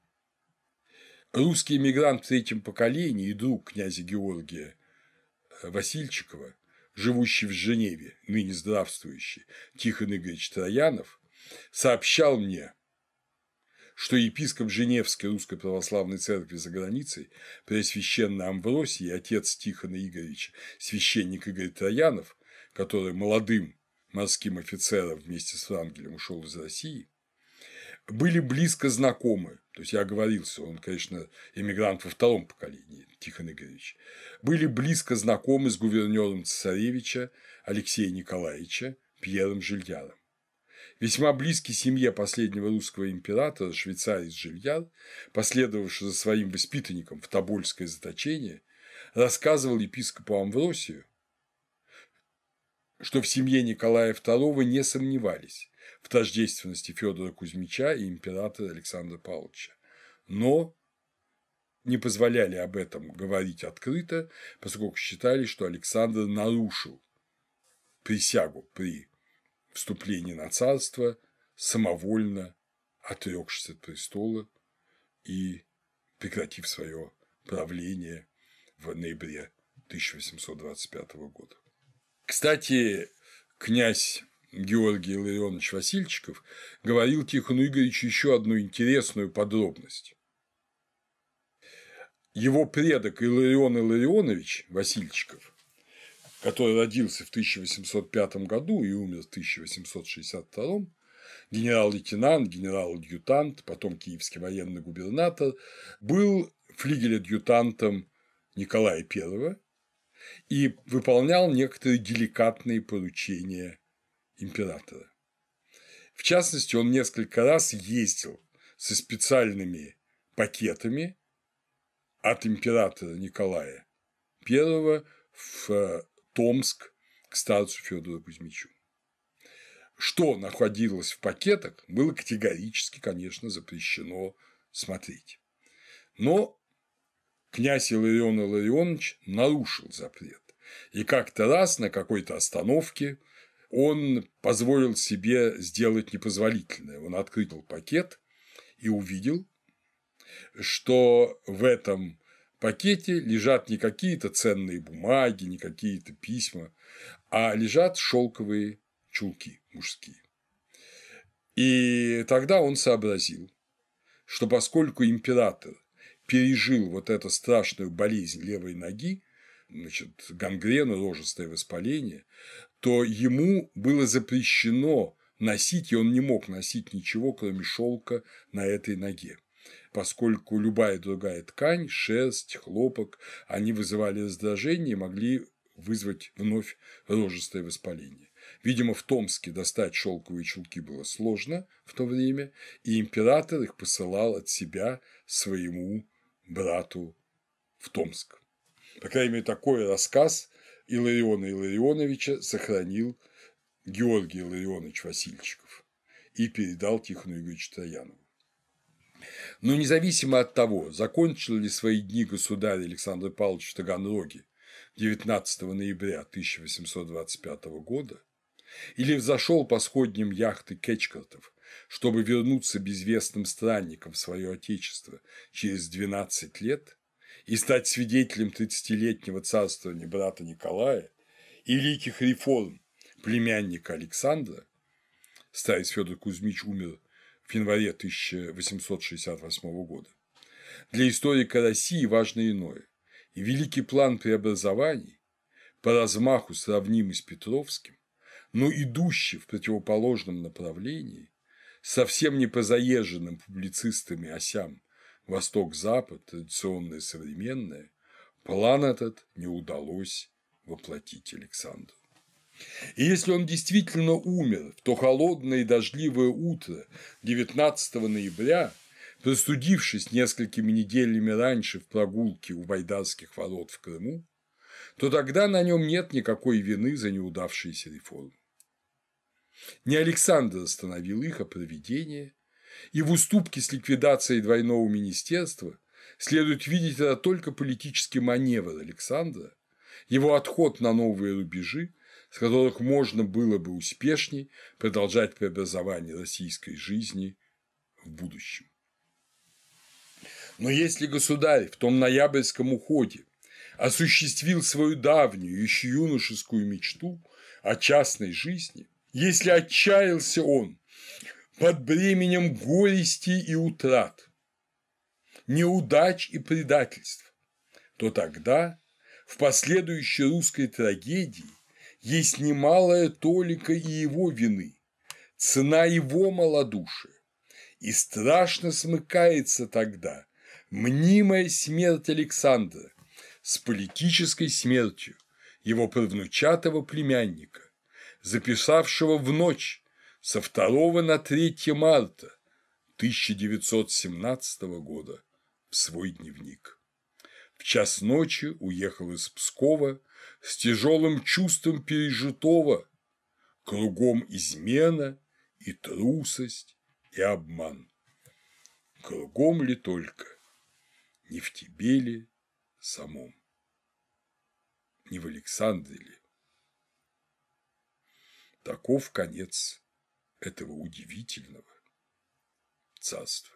Русский эмигрант в третьем поколении и друг князя Георгия Васильчикова – живущий в Женеве, ныне здравствующий, Тихон Игоревич Троянов, сообщал мне, что епископ Женевской Русской Православной Церкви за границей, преосвященный Амвросий отец Тихона Игоревича, священник Игорь Троянов, который молодым морским офицером вместе с Врангелем ушел из России, были близко знакомы. То есть я оговорился, он, конечно, эмигрант во втором поколении, Тихон Игоревич. Были близко знакомы с гувернером цесаревича Алексея Николаевича Пьером Жильяром. Весьма близкий семье последнего русского императора, швейцарец Жильяр, последовавший за своим воспитанником в Тобольское заточение, рассказывал епископу Амвросию, что в семье Николая II не сомневались, в тождественности Федора Кузьмича и императора Александра Павловича. Но не позволяли об этом говорить открыто, поскольку считали, что Александр нарушил присягу при вступлении на царство, самовольно отрекшись от престола и прекратив свое правление в ноябре 1825 года. Кстати, князь Георгий Илларионович Васильчиков говорил Тихону Игоревичу еще одну интересную подробность. Его предок Илларион Илларионович Васильчиков, который родился в 1805 году и умер в 1862, генерал-лейтенант, генерал-адъютант, потом киевский военный губернатор, был флигель-адъютантом Николая I и выполнял некоторые деликатные поручения императора. В частности, он несколько раз ездил со специальными пакетами от императора Николая I в э, Томск к старцу Федору Кузьмичу. Что находилось в пакетах, было категорически, конечно, запрещено смотреть. Но князь Иларион Иларионович нарушил запрет. И как-то раз на какой-то остановке – он позволил себе сделать непозволительное. Он открыл пакет и увидел, что в этом пакете лежат не какие-то ценные бумаги, не какие-то письма, а лежат шелковые чулки мужские. И тогда он сообразил, что поскольку император пережил вот эту страшную болезнь левой ноги, значит, гангрена, рожестое воспаление, то ему было запрещено носить, и он не мог носить ничего, кроме шелка на этой ноге поскольку любая другая ткань, шерсть, хлопок, они вызывали раздражение и могли вызвать вновь рожестое воспаление. Видимо, в Томске достать шелковые чулки было сложно в то время, и император их посылал от себя своему брату в Томск. По крайней мере, такой рассказ Илариона Иларионовича сохранил Георгий Иларионович Васильчиков и передал Тихону Игоревичу Троянову. Но независимо от того, закончил ли свои дни государь Александр Павлович Таганроги 19 ноября 1825 года, или взошел по сходням яхты Кечкартов, чтобы вернуться безвестным странником в свое отечество через 12 лет, и стать свидетелем 30-летнего царствования брата Николая и великих реформ племянника Александра, старец Федор Кузьмич умер в январе 1868 года, для историка России важно иное. И великий план преобразований, по размаху сравнимый с Петровским, но идущий в противоположном направлении, совсем не по заезженным публицистами осям Восток-Запад, традиционное современное, план этот не удалось воплотить Александру. И если он действительно умер, то холодное и дождливое утро 19 ноября, простудившись несколькими неделями раньше в прогулке у Байдарских ворот в Крыму, то тогда на нем нет никакой вины за неудавшиеся реформы. Не Александр остановил их, а проведение, и в уступке с ликвидацией двойного министерства следует видеть это только политический маневр Александра, его отход на новые рубежи, с которых можно было бы успешней продолжать преобразование российской жизни в будущем. Но если государь в том ноябрьском уходе осуществил свою давнюю, еще юношескую мечту о частной жизни, если отчаялся он под бременем горести и утрат, неудач и предательств, то тогда в последующей русской трагедии есть немалая толика и его вины, цена его малодушия, и страшно смыкается тогда мнимая смерть Александра с политической смертью его правнучатого племянника, записавшего в ночь со 2 на 3 марта 1917 года в свой дневник. В час ночи уехал из Пскова с тяжелым чувством пережитого, кругом измена и трусость и обман. Кругом ли только, не в тебе ли самом, не в Александре ли? Таков конец этого удивительного царства.